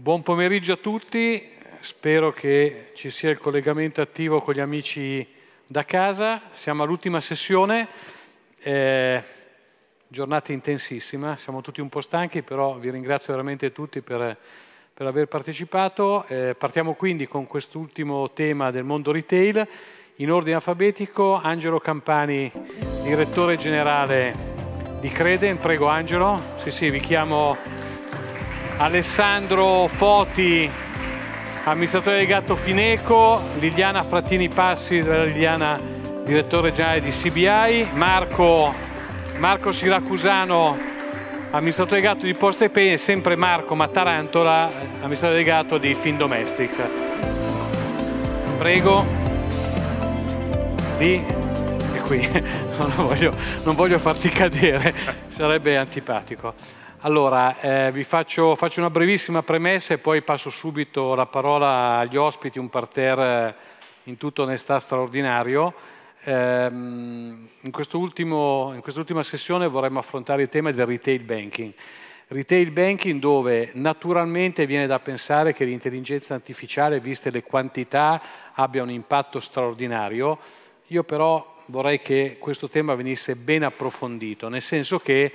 Buon pomeriggio a tutti, spero che ci sia il collegamento attivo con gli amici da casa. Siamo all'ultima sessione, eh, giornata intensissima, siamo tutti un po' stanchi, però vi ringrazio veramente tutti per, per aver partecipato. Eh, partiamo quindi con quest'ultimo tema del mondo retail. In ordine alfabetico, Angelo Campani, direttore generale di Creden. Prego Angelo, sì sì, vi chiamo Alessandro Foti, amministratore delegato Fineco, Liliana Frattini Passi, Liliana, direttore generale di CBI, Marco, Marco Siracusano, amministratore delegato di Poste Pay e sempre Marco Mattarantola, amministratore delegato di Findomestic. Prego di non voglio, non voglio farti cadere, sarebbe antipatico. Allora, eh, vi faccio, faccio, una brevissima premessa e poi passo subito la parola agli ospiti, un parterre in tutta onestà straordinario. Eh, in, quest'ultima quest sessione vorremmo affrontare il tema del retail banking. Retail banking dove naturalmente viene da pensare che l'intelligenza artificiale, viste le quantità, abbia un impatto straordinario. Io però vorrei che questo tema venisse ben approfondito, nel senso che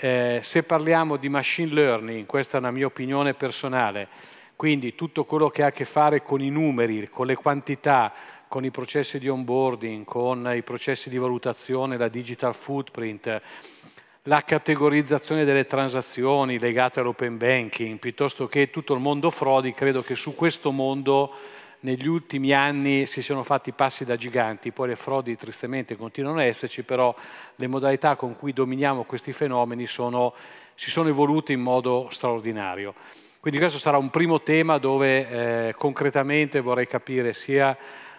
eh, se parliamo di machine learning, questa è una mia opinione personale, quindi tutto quello che ha a che fare con i numeri, con le quantità, con i processi di onboarding, con i processi di valutazione, la digital footprint, la categorizzazione delle transazioni legate all'open banking, piuttosto che tutto il mondo frodi, credo che su questo mondo negli ultimi anni si siano fatti passi da giganti, poi le frodi tristemente continuano ad esserci, però le modalità con cui dominiamo questi fenomeni sono, si sono evolute in modo straordinario. Quindi questo sarà un primo tema dove eh, concretamente vorrei capire sia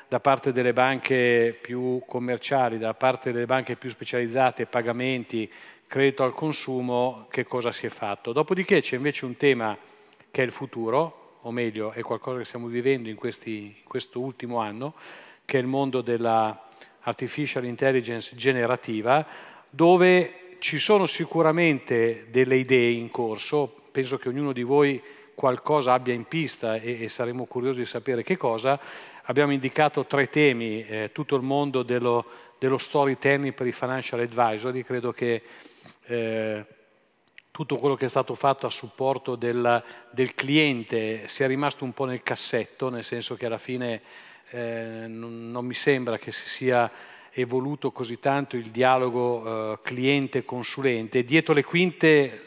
da parte delle banche più commerciali, da parte delle banche più specializzate, pagamenti, credito al consumo, che cosa si è fatto. Dopodiché c'è invece un tema che è il futuro, o meglio è qualcosa che stiamo vivendo in, questi, in questo ultimo anno, che è il mondo dell'artificial intelligence generativa, dove ci sono sicuramente delle idee in corso, penso che ognuno di voi qualcosa abbia in pista e, e saremo curiosi di sapere che cosa, abbiamo indicato tre temi, eh, tutto il mondo dello, dello storytelling per i financial advisory, credo che... Eh, tutto quello che è stato fatto a supporto del, del cliente sia rimasto un po' nel cassetto, nel senso che alla fine eh, non, non, mi sembra che si sia evoluto così tanto il dialogo eh, cliente-consulente. Dietro le quinte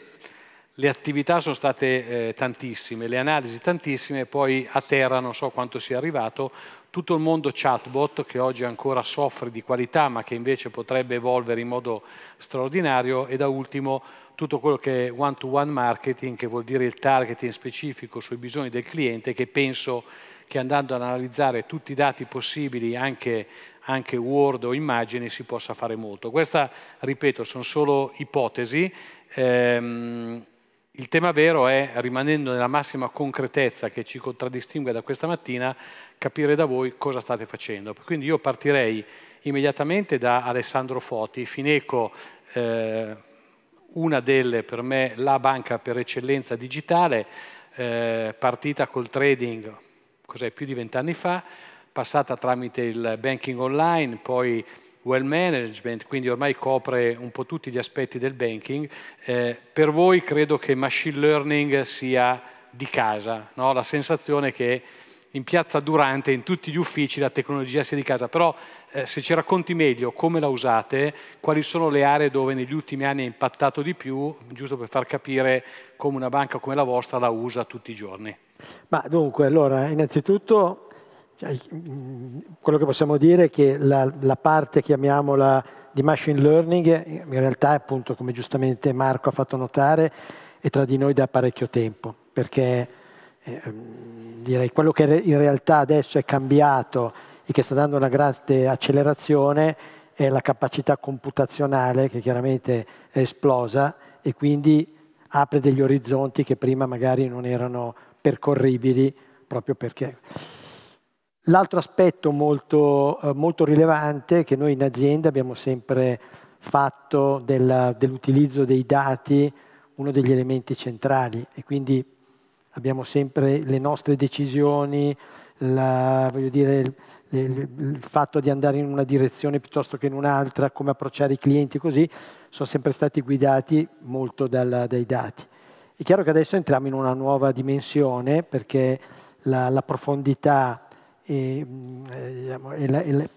le attività sono state eh, tantissime, le analisi tantissime, poi a terra non so quanto sia arrivato, tutto il mondo chatbot che oggi ancora soffre di qualità ma che invece potrebbe evolvere in modo straordinario e da ultimo tutto quello che è one-to-one -one marketing, che vuol dire il targeting specifico sui bisogni del cliente, che penso che andando ad analizzare tutti i dati possibili, anche, anche Word o immagini, si possa fare molto. Questa, ripeto, sono solo ipotesi. Ehm, il tema vero è, rimanendo nella massima concretezza che ci contraddistingue da questa mattina, capire da voi cosa state facendo. Quindi io partirei immediatamente da Alessandro Foti, Fineco, eh, una delle, per me, la banca per eccellenza digitale, eh, partita col trading, cos'è, più di vent'anni fa, passata tramite il banking online, poi well management, quindi ormai copre un po' tutti gli aspetti del banking. Eh, per voi credo che machine learning sia di casa, no? la sensazione che in piazza Durante, in tutti gli uffici, la tecnologia sia di casa, però eh, se ci racconti meglio come la usate, quali sono le aree dove negli ultimi anni è impattato di più, giusto per far capire come una banca come la vostra la usa tutti i giorni. Ma dunque, allora, innanzitutto cioè, mm, quello che possiamo dire è che la, la parte, chiamiamola, di machine learning, in realtà appunto, come giustamente Marco ha fatto notare, è tra di noi da parecchio tempo, perché eh, direi quello che in realtà adesso è cambiato e che sta dando una grande accelerazione è la capacità computazionale che chiaramente è esplosa e quindi apre degli orizzonti che prima magari non erano percorribili proprio perché. L'altro aspetto molto, eh, molto rilevante che noi in azienda abbiamo sempre fatto dell'utilizzo dei dati uno degli elementi centrali e quindi abbiamo sempre le nostre decisioni, la, dire, il, il fatto di andare in una direzione piuttosto che in un'altra, come approcciare i clienti, così, sono sempre stati guidati molto dal, dai dati. È chiaro che adesso entriamo in una nuova dimensione perché la, la profondità e, diciamo, e, la, e,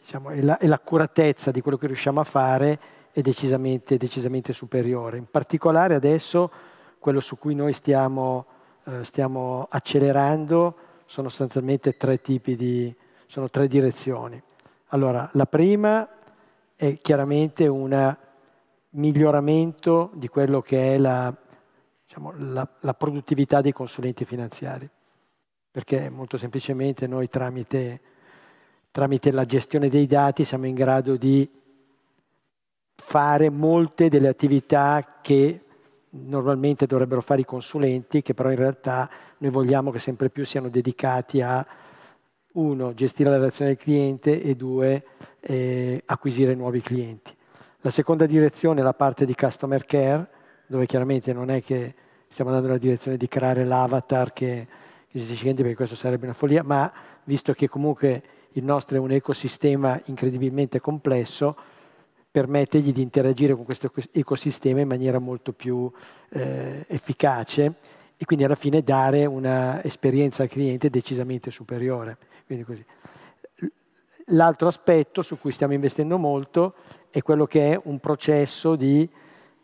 diciamo, e, l'accuratezza di quello che riusciamo a fare è decisamente, decisamente superiore. In particolare adesso quello su cui noi stiamo eh, stiamo accelerando sono sostanzialmente tre tipi di, sono tre direzioni. Allora, la prima è chiaramente un miglioramento di quello che è la, diciamo, la, la produttività dei consulenti finanziari, perché molto semplicemente noi tramite, tramite la gestione dei dati siamo in grado di fare molte delle attività che normalmente dovrebbero fare i consulenti, che però in realtà noi vogliamo che sempre più siano dedicati a, uno, gestire la relazione del cliente e due, eh, acquisire nuovi clienti. La seconda direzione è la parte di customer care, dove chiaramente non è che stiamo andando nella direzione di creare l'avatar che, che si sente, perché questo sarebbe una follia, ma visto che comunque il nostro è un ecosistema incredibilmente complesso, permettergli di interagire con questo ecosistema in maniera molto più eh, efficace e quindi alla fine dare un'esperienza al cliente decisamente superiore. L'altro aspetto su cui stiamo investendo molto è quello che è un processo di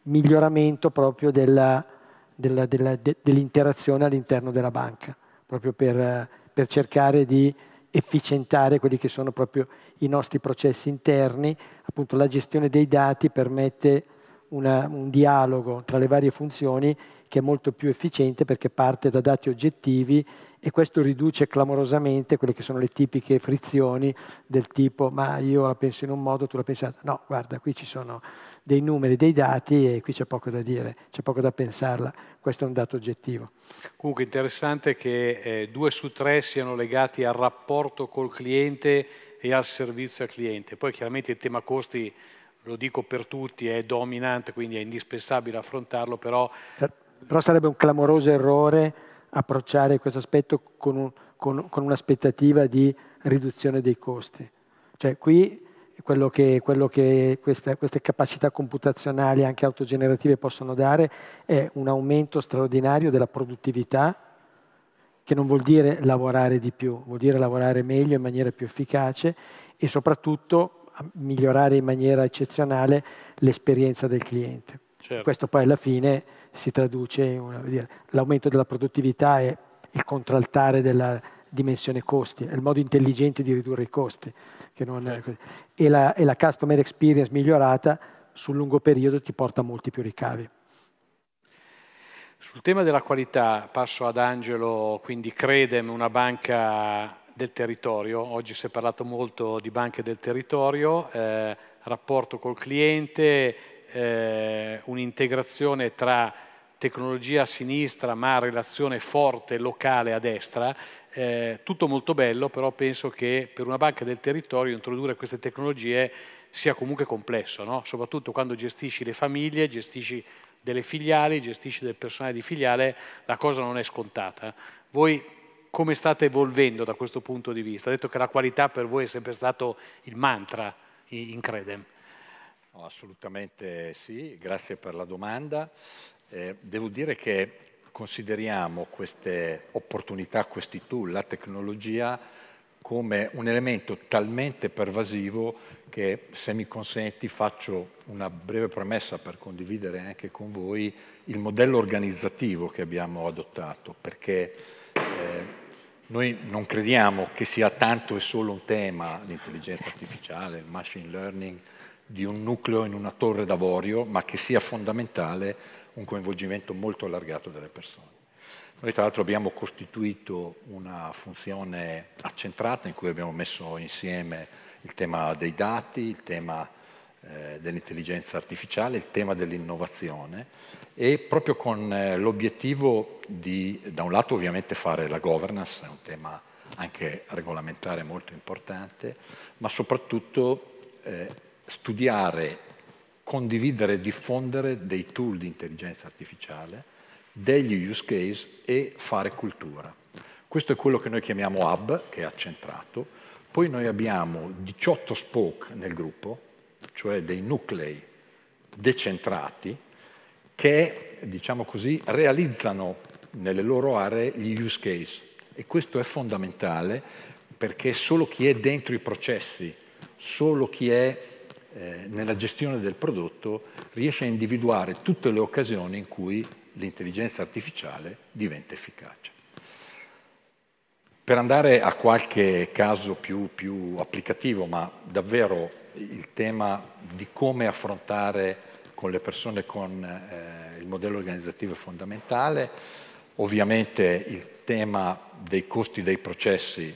miglioramento proprio dell'interazione all'interno della banca, proprio per, per cercare di efficientare quelli che sono proprio i nostri processi interni. Appunto la gestione dei dati permette una, un dialogo tra le varie funzioni che è molto più efficiente perché parte da dati oggettivi e questo riduce clamorosamente quelle che sono le tipiche frizioni del tipo ma io la penso in un modo, tu la pensi in un altro. No, guarda, qui ci sono dei numeri, dei dati e qui c'è poco da dire, c'è poco da pensarla, questo è un dato oggettivo. Comunque interessante che eh, due su tre siano legati al rapporto col cliente e al servizio al cliente. Poi chiaramente il tema costi, lo dico per tutti, è dominante, quindi è indispensabile affrontarlo, però... Certo però sarebbe un clamoroso errore approcciare questo aspetto con, un, con, con un'aspettativa di riduzione dei costi. Cioè qui quello che, quello che queste, queste, capacità computazionali anche autogenerative possono dare è un aumento straordinario della produttività, che non vuol dire lavorare di più, vuol dire lavorare meglio in maniera più efficace e soprattutto migliorare in maniera eccezionale l'esperienza del cliente. Certo. Questo poi alla fine si traduce in l'aumento della produttività e il contraltare della dimensione costi, è il modo intelligente di ridurre i costi. Non, certo. e, la, e la customer experience migliorata sul lungo periodo ti porta a molti più ricavi. Sul tema della qualità passo ad Angelo, quindi Credem, una banca del territorio. Oggi si è parlato molto di banche del territorio, eh, rapporto col cliente, eh, un'integrazione tra tecnologia a sinistra ma relazione forte locale a destra, eh, tutto molto bello, però penso che per una banca del territorio introdurre queste tecnologie sia comunque complesso, no? soprattutto quando gestisci le famiglie, gestisci delle filiali, gestisci del personale di filiale, la cosa non è scontata. Voi come state evolvendo da questo punto di vista? Ha detto che la qualità per voi è sempre stato il mantra in Credem. No, assolutamente sì, grazie per la domanda. Eh, devo dire che consideriamo queste opportunità, questi tool, la tecnologia come un elemento talmente pervasivo che se mi consenti faccio una breve premessa per condividere anche con voi il modello organizzativo che abbiamo adottato, perché eh, noi non crediamo che sia tanto e solo un tema l'intelligenza artificiale, il machine learning, di un nucleo in una torre d'avorio, ma che sia fondamentale un coinvolgimento molto allargato delle persone. Noi tra l'altro abbiamo costituito una funzione accentrata in cui abbiamo messo insieme il tema dei dati, il tema eh, dell'intelligenza artificiale, il tema dell'innovazione e proprio con eh, l'obiettivo di, da un lato ovviamente fare la governance, è un tema anche regolamentare molto importante, ma soprattutto eh, studiare, condividere e diffondere dei tool di intelligenza artificiale, degli use case e fare cultura. Questo è quello che noi chiamiamo hub, che è accentrato. Poi noi abbiamo 18 spoke nel gruppo, cioè dei nuclei decentrati, che, diciamo così, realizzano nelle loro aree gli use case. E questo è fondamentale perché solo chi è dentro i processi, solo chi è eh, nella gestione del prodotto riesce a individuare tutte le occasioni in cui l'intelligenza artificiale diventa efficace. Per andare a qualche caso più, più applicativo, ma davvero il tema di come affrontare con le persone con eh, il modello organizzativo è fondamentale, ovviamente il tema dei costi dei processi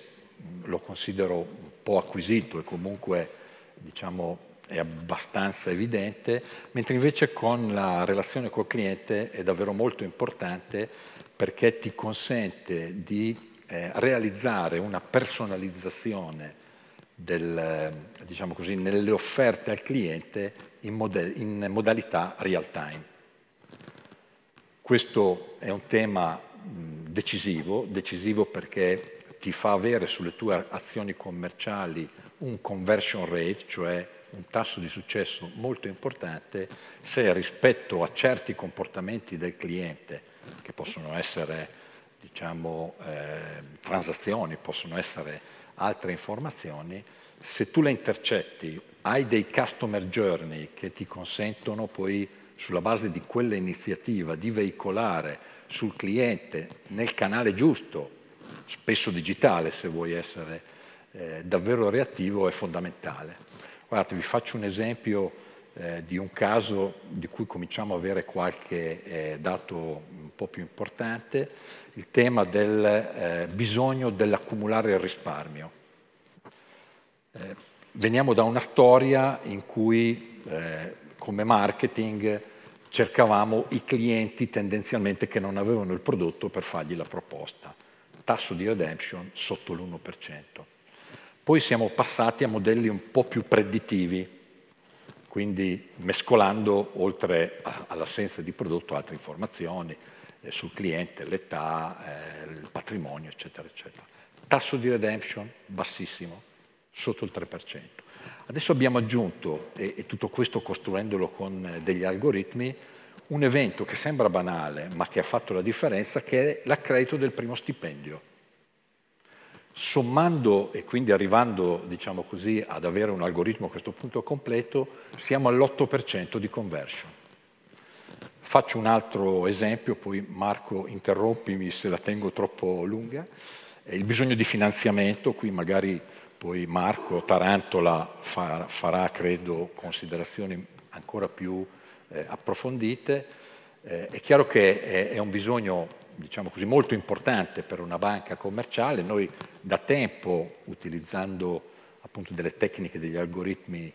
lo considero un po' acquisito e comunque diciamo, è abbastanza evidente, mentre invece con la relazione col cliente è davvero molto importante perché ti consente di eh, realizzare una personalizzazione del, eh, diciamo così, nelle offerte al cliente in, model, in modalità real time. Questo è un tema mh, decisivo, decisivo perché ti fa avere sulle tue azioni commerciali un conversion rate, cioè un tasso di successo molto importante se rispetto a certi comportamenti del cliente, che possono essere diciamo, eh, transazioni, possono essere altre informazioni, se tu le intercetti, hai dei customer journey che ti consentono poi sulla base di quell'iniziativa di veicolare sul cliente nel canale giusto, spesso digitale se vuoi essere eh, davvero reattivo, è fondamentale. Guardate, vi faccio un esempio eh, di un caso di cui cominciamo a avere qualche eh, dato un po' più importante, il tema del eh, bisogno dell'accumulare il risparmio. Eh, veniamo da una storia in cui eh, come marketing cercavamo i clienti tendenzialmente che non avevano il prodotto per fargli la proposta. Tasso di redemption sotto l'1%. Poi siamo passati a modelli un po' più predittivi, quindi mescolando oltre all'assenza di prodotto altre informazioni eh, sul cliente, l'età, eh, il patrimonio, eccetera, eccetera. Tasso di redemption bassissimo, sotto il 3%. Adesso abbiamo aggiunto, e tutto questo costruendolo con eh, degli algoritmi, un evento che sembra banale ma che ha fatto la differenza, che è l'accredito del primo stipendio. Sommando e quindi arrivando diciamo così, ad avere un algoritmo a questo punto completo, siamo all'8% di conversion. Faccio un altro esempio, poi Marco interrompimi se la tengo troppo lunga. Il bisogno di finanziamento, qui magari poi Marco Tarantola farà, credo, considerazioni ancora più eh, approfondite. Eh, è chiaro che è un bisogno diciamo così, molto importante per una banca commerciale. Noi da tempo, utilizzando appunto delle tecniche, degli algoritmi,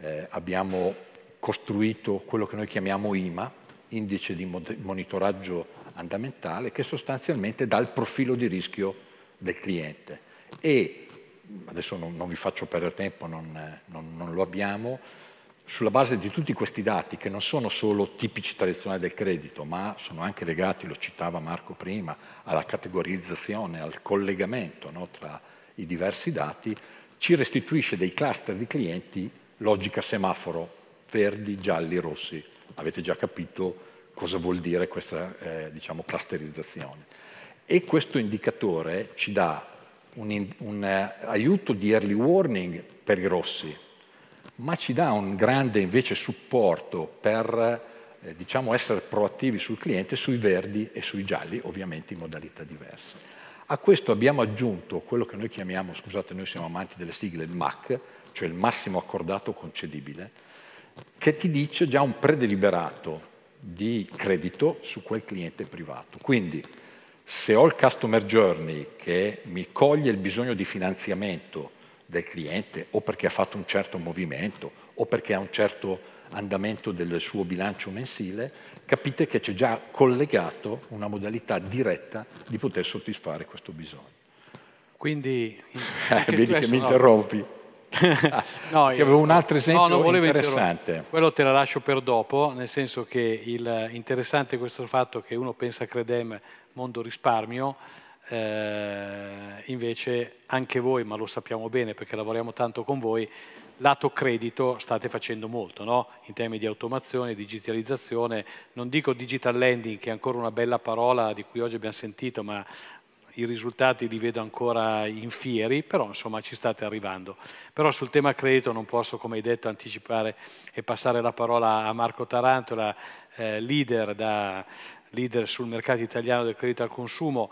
eh, abbiamo costruito quello che noi chiamiamo IMA, indice di monitoraggio andamentale, che sostanzialmente dà il profilo di rischio del cliente. E adesso non, non vi faccio perdere tempo, non, non, non lo abbiamo, sulla base di tutti questi dati, che non sono solo tipici tradizionali del credito, ma sono anche legati, lo citava Marco prima, alla categorizzazione, al collegamento no, tra i diversi dati, ci restituisce dei cluster di clienti logica semaforo, verdi, gialli, rossi. Avete già capito cosa vuol dire questa eh, diciamo, clusterizzazione. E questo indicatore ci dà un, un uh, aiuto di early warning per i rossi, ma ci dà un grande invece supporto per eh, diciamo essere proattivi sul cliente sui verdi e sui gialli, ovviamente in modalità diverse. A questo abbiamo aggiunto quello che noi chiamiamo, scusate, noi siamo amanti delle sigle, il MAC, cioè il massimo accordato concedibile, che ti dice già un predeliberato di credito su quel cliente privato. Quindi se ho il customer journey che mi coglie il bisogno di finanziamento del cliente o perché ha fatto un certo movimento o perché ha un certo andamento del suo bilancio mensile, capite che c'è già collegato una modalità diretta di poter soddisfare questo bisogno. Quindi... Che eh, Vedi che mi interrompi. no, che avevo un altro esempio no, interessante. Quello te la lascio per dopo, nel senso che il interessante è questo fatto che uno pensa a Credem mondo risparmio, eh, invece anche voi, ma lo sappiamo bene perché lavoriamo tanto con voi, lato credito state facendo molto no? in termini di automazione, digitalizzazione, non dico digital lending che è ancora una bella parola di cui oggi abbiamo sentito, ma i risultati li vedo ancora in fieri, però insomma ci state arrivando. Però sul tema credito non posso, come hai detto, anticipare e passare la parola a Marco Tarantola, eh, leader, da, leader sul mercato italiano del credito al consumo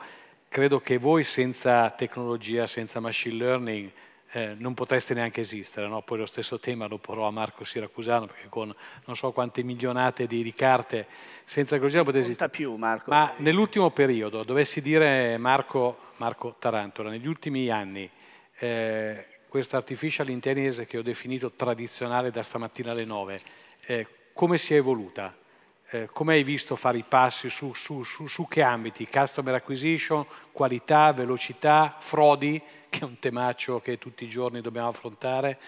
credo che voi senza tecnologia, senza machine learning, eh, non potreste neanche esistere. No? Poi lo stesso tema lo porrò a Marco Siracusano, perché con non so quante milionate di, di carte senza tecnologia potete esistere. più Marco. Ma nell'ultimo periodo, dovessi dire Marco, Marco Tarantola, negli ultimi anni, eh, questa artificial intelligence che ho definito tradizionale da stamattina alle 9, eh, come si è evoluta? eh, come hai visto fare i passi su, su, su, su, che ambiti? Customer acquisition, qualità, velocità, frodi, che è un temaccio che tutti i giorni dobbiamo affrontare.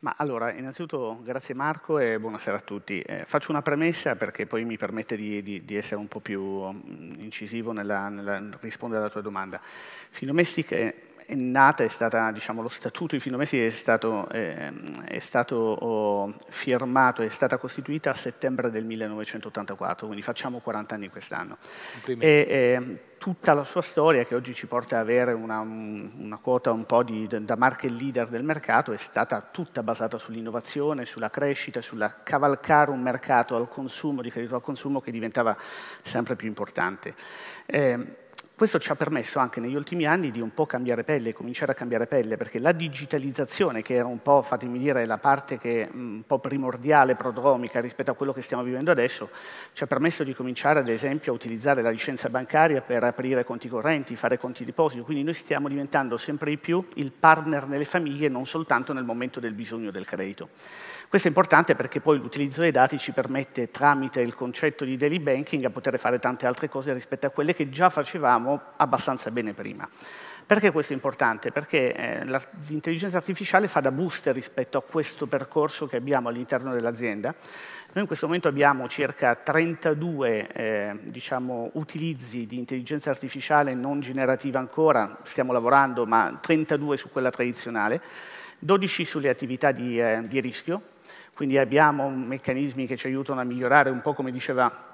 Ma allora, innanzitutto grazie Marco e buonasera a tutti. Eh, faccio una premessa perché poi mi permette di, di, di essere un po' più mm, incisivo nel rispondere alla tua domanda. Finomestic è è nata, è stata, diciamo, lo statuto di Finomesi è stato, eh, è stato oh, firmato, è stata costituita a settembre del 1984, quindi facciamo 40 anni quest'anno. E, eh, tutta la sua storia, che oggi ci porta ad avere una, una quota un po' di, da market leader del mercato, è stata tutta basata sull'innovazione, sulla crescita, sulla cavalcare un mercato al consumo, di credito al consumo, che diventava sempre più importante. Eh, questo ci ha permesso anche negli ultimi anni di un po' cambiare pelle, cominciare a cambiare pelle, perché la digitalizzazione, che era un po', fatemi dire, la parte che mm, un po' primordiale, prodromica rispetto a quello che stiamo vivendo adesso, ci ha permesso di cominciare ad esempio a utilizzare la licenza bancaria per aprire conti correnti, fare conti deposito, quindi noi stiamo diventando sempre di più il partner nelle famiglie, non soltanto nel momento del bisogno del credito. Questo è importante perché poi l'utilizzo dei dati ci permette, tramite il concetto di daily banking, a poter fare tante altre cose rispetto a quelle che già facevamo abbastanza bene prima. Perché questo è importante? Perché eh, l'intelligenza artificiale fa da booster rispetto a questo percorso che abbiamo all'interno dell'azienda. Noi in questo momento abbiamo circa 32 eh, diciamo, utilizzi di intelligenza artificiale non generativa ancora, stiamo lavorando, ma 32 su quella tradizionale, 12 sulle attività di, eh, di rischio, quindi abbiamo meccanismi che ci aiutano a migliorare un po', come diceva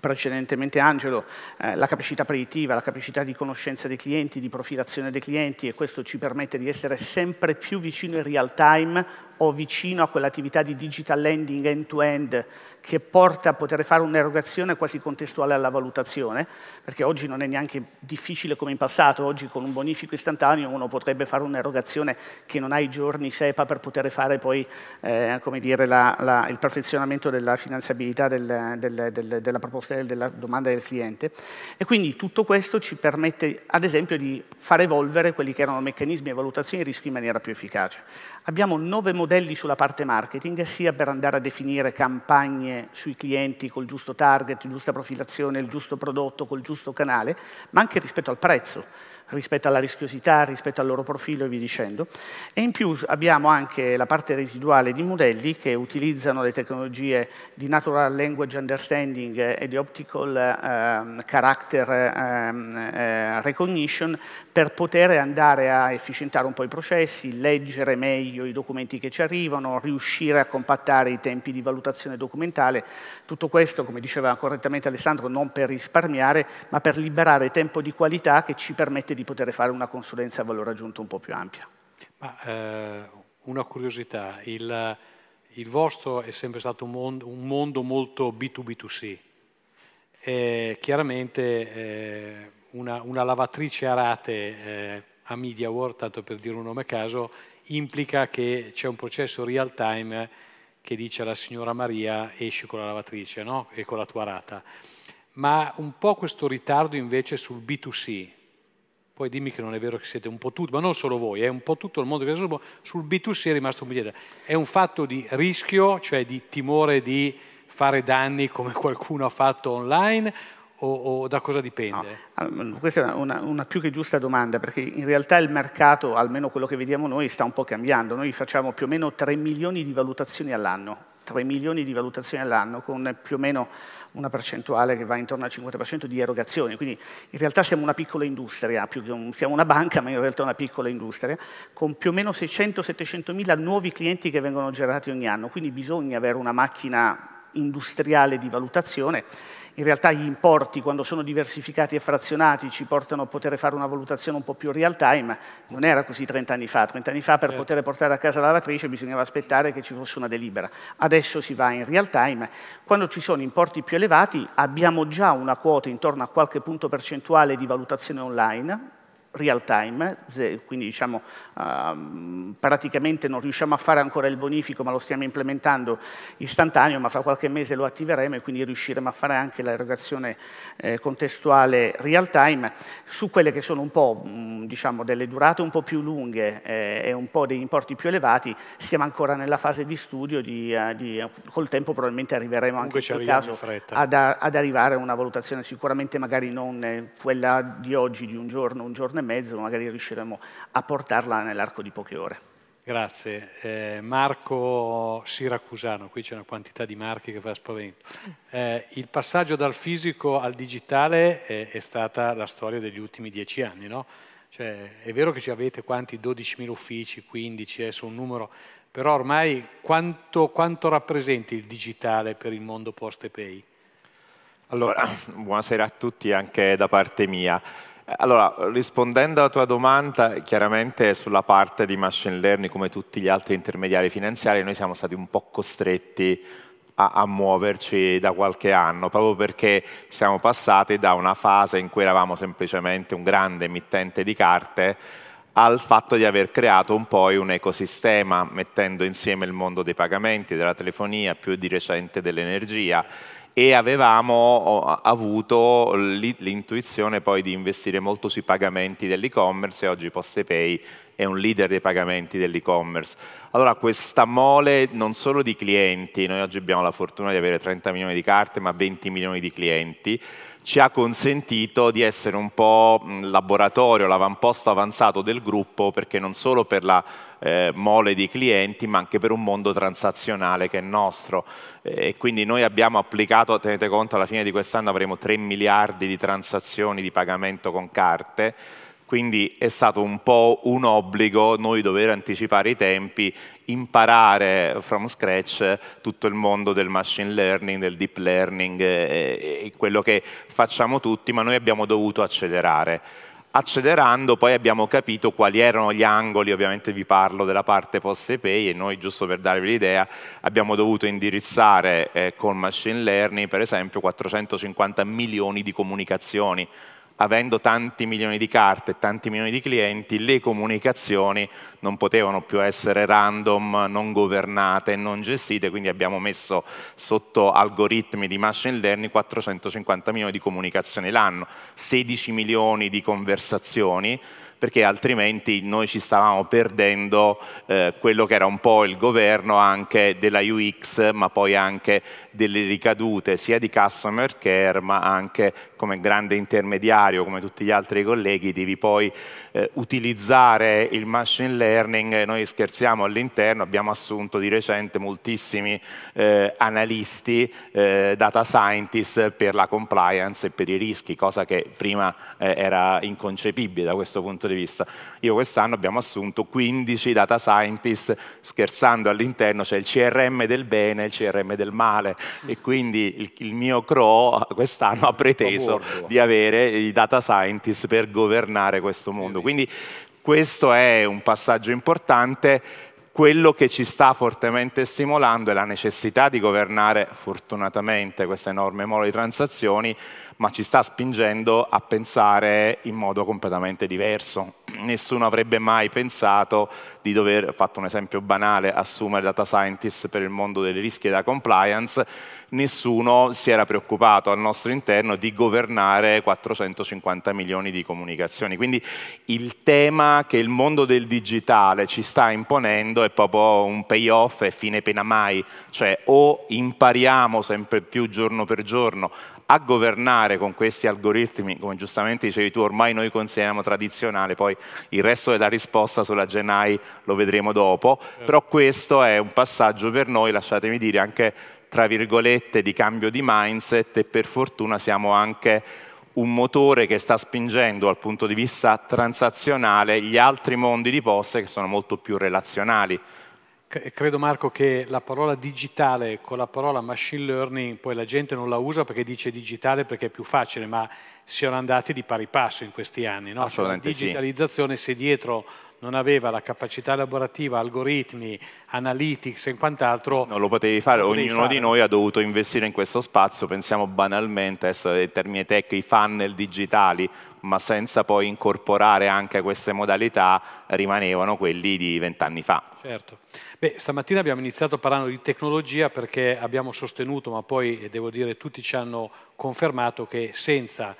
precedentemente Angelo, eh, la capacità predittiva, la capacità di conoscenza dei clienti, di profilazione dei clienti e questo ci permette di essere sempre più vicino in real time o vicino a quell'attività di digital lending end-to-end che porta a poter fare un'erogazione quasi contestuale alla valutazione, perché oggi non è neanche difficile come in passato, oggi con un bonifico istantaneo uno potrebbe fare un'erogazione che non ha i giorni SEPA per poter fare poi eh, dire, la, la, il perfezionamento della finanziabilità del, del, del, della proposta della domanda del cliente. E quindi tutto questo ci permette ad esempio di far evolvere quelli che erano meccanismi e valutazioni di rischio in maniera più efficace. Abbiamo nove modelli sulla parte marketing, sia per andare a definire campagne sui clienti col giusto target, giusta profilazione, il giusto prodotto, col giusto canale, ma anche rispetto al prezzo rispetto alla rischiosità, rispetto al loro profilo e via dicendo. E in più abbiamo anche la parte residuale di modelli che utilizzano le tecnologie di Natural Language Understanding e di Optical eh, Character ehm, eh, Recognition per poter andare a efficientare un po' i processi, leggere meglio i documenti che ci arrivano, riuscire a compattare i tempi di valutazione documentale, tutto questo, come diceva correttamente Alessandro, non per risparmiare, ma per liberare tempo di qualità che ci permette di poter fare una consulenza a valore aggiunto un po' più ampia. Ma, eh, una curiosità, il, il, vostro è sempre stato un mondo, un mondo molto B2B2C. E chiaramente eh, una, una, lavatrice a rate eh, a MediaWorld, tanto per dire un nome a caso, implica che c'è un processo real time che dice alla signora Maria esci con la lavatrice no? e con la tua rata, ma un po' questo ritardo invece sul B2C, poi dimmi che non è vero che siete un po' tutti, ma non solo voi, è un po' tutto il mondo che sul, sul B2C è rimasto un biglietto. È un fatto di rischio, cioè di timore di fare danni come qualcuno ha fatto online, o, o da cosa dipende? No. Mm, questa è una, una, più che giusta domanda perché in realtà il mercato, almeno quello che vediamo noi, sta un po' cambiando. Noi facciamo più o meno 3 milioni di valutazioni all'anno. 3 milioni di valutazioni all'anno con più o meno una percentuale che va intorno al 50% di erogazioni, quindi in realtà siamo una piccola industria, più che un, siamo una banca ma in realtà una piccola industria, con più o meno 600-700 mila nuovi clienti che vengono generati ogni anno, quindi bisogna avere una macchina industriale di valutazione in realtà gli importi quando sono diversificati e frazionati ci portano a poter fare una valutazione un po' più real time, non era così 30 anni fa, 30 anni fa per certo. poter portare a casa la lavatrice bisognava aspettare che ci fosse una delibera, adesso si va in real time, quando ci sono importi più elevati abbiamo già una quota intorno a qualche punto percentuale di valutazione online, real time, quindi diciamo, ehm, praticamente non riusciamo a fare ancora il bonifico ma lo stiamo implementando istantaneo, ma fra qualche mese lo attiveremo e quindi riusciremo a fare anche l'erogazione eh, contestuale real time su quelle che sono un po' diciamo, delle durate un po' più lunghe eh, e un po' degli importi più elevati, siamo ancora nella fase di studio, di, eh, di, col tempo probabilmente arriveremo anche in caso ad, ad, arrivare a una valutazione sicuramente magari non quella di oggi, di un giorno, un giorno e mezzo, mezzo, magari riusciremo a portarla nell'arco di poche ore. Grazie. Eh, Marco Siracusano, qui c'è una quantità di marchi che fa spavento. Eh, il passaggio dal fisico al digitale è, è, stata la storia degli ultimi dieci anni, no? Cioè, è vero che ci avete quanti 12.000 uffici, 15, adesso un numero, però ormai quanto, quanto rappresenti il digitale per il mondo post e pay? Allora, buonasera a tutti anche da parte mia. Allora, rispondendo alla tua domanda, chiaramente sulla parte di machine learning, come tutti gli altri intermediari finanziari, noi siamo stati un po' costretti a, a, muoverci da qualche anno, proprio perché siamo passati da una fase in cui eravamo semplicemente un grande emittente di carte al fatto di aver creato un po' un ecosistema, mettendo insieme il mondo dei pagamenti, della telefonia, più di recente dell'energia, e avevamo avuto l'intuizione poi di investire molto sui pagamenti dell'e-commerce e oggi PostePay è un leader dei pagamenti dell'e-commerce. Allora questa mole non solo di clienti, noi oggi abbiamo la fortuna di avere 30 milioni di carte ma 20 milioni di clienti, ci ha consentito di essere un po' laboratorio, l'avamposto avanzato del gruppo perché non solo per la eh, mole di clienti, ma anche per un mondo transazionale che è nostro. Eh, e quindi noi abbiamo applicato, tenete conto, alla fine di quest'anno avremo 3 miliardi di transazioni di pagamento con carte, quindi è stato un po' un obbligo noi dover anticipare i tempi, imparare from scratch tutto il mondo del machine learning, del deep learning, eh, quello che facciamo tutti, ma noi abbiamo dovuto accelerare. Accelerando poi abbiamo capito quali erano gli angoli, ovviamente vi parlo della parte poste pay e noi giusto per darvi l'idea abbiamo dovuto indirizzare eh, con machine learning per esempio 450 milioni di comunicazioni avendo tanti milioni di carte e tanti milioni di clienti, le comunicazioni non potevano più essere random, non governate, non gestite, quindi abbiamo messo sotto algoritmi di machine learning 450 milioni di comunicazioni l'anno, 16 milioni di conversazioni, perché altrimenti noi ci stavamo perdendo eh, quello che era un po' il governo anche della UX, ma poi anche delle ricadute sia di customer care, ma anche come grande intermediario, come tutti gli altri colleghi, devi poi eh, utilizzare il machine learning. Noi scherziamo all'interno, abbiamo assunto di recente moltissimi eh, analisti, eh, data scientist per la compliance e per i rischi, cosa che prima eh, era inconcepibile da questo punto di vista. Io quest'anno abbiamo assunto 15 data scientist, scherzando all'interno c'è cioè il CRM del bene e il CRM del male, e quindi il, il mio CRO quest'anno ha preteso adesso di avere i data scientist per governare questo mondo. Quindi questo è un passaggio importante quello che ci sta fortemente stimolando è la necessità di governare fortunatamente questa enorme mole di transazioni ma ci sta spingendo a pensare in modo completamente diverso. Nessuno avrebbe mai pensato di dover, fatto un esempio banale, assumere data scientist per il mondo dei rischi e della compliance, nessuno si era preoccupato al nostro interno di governare 450 milioni di comunicazioni. Quindi il tema che il mondo del digitale ci sta imponendo è proprio un payoff e fine pena mai, cioè o impariamo sempre più giorno per giorno a governare con questi algoritmi, come giustamente dicevi tu, ormai noi consideriamo tradizionale, poi il resto della risposta sulla GenAI lo vedremo dopo, eh. però questo è un passaggio per noi, lasciatemi dire, anche tra virgolette di cambio di mindset e per fortuna siamo anche un motore che sta spingendo dal punto di vista transazionale gli altri mondi di poste che sono molto più relazionali credo Marco che la parola digitale con la parola machine learning poi la gente non la usa perché dice digitale perché è più facile, ma siano andati di pari passo in questi anni. No? Cioè, la digitalizzazione sì. se dietro non aveva la capacità elaborativa, algoritmi, analytics e quant'altro. Non lo potevi fare, lo ognuno fare. di noi ha dovuto investire in questo spazio, pensiamo banalmente, adesso dei termini tech, i funnel digitali, ma senza poi incorporare anche queste modalità rimanevano quelli di vent'anni fa. Certo. Beh, stamattina abbiamo iniziato parlando di tecnologia perché abbiamo sostenuto, ma poi eh, devo dire tutti ci hanno confermato che senza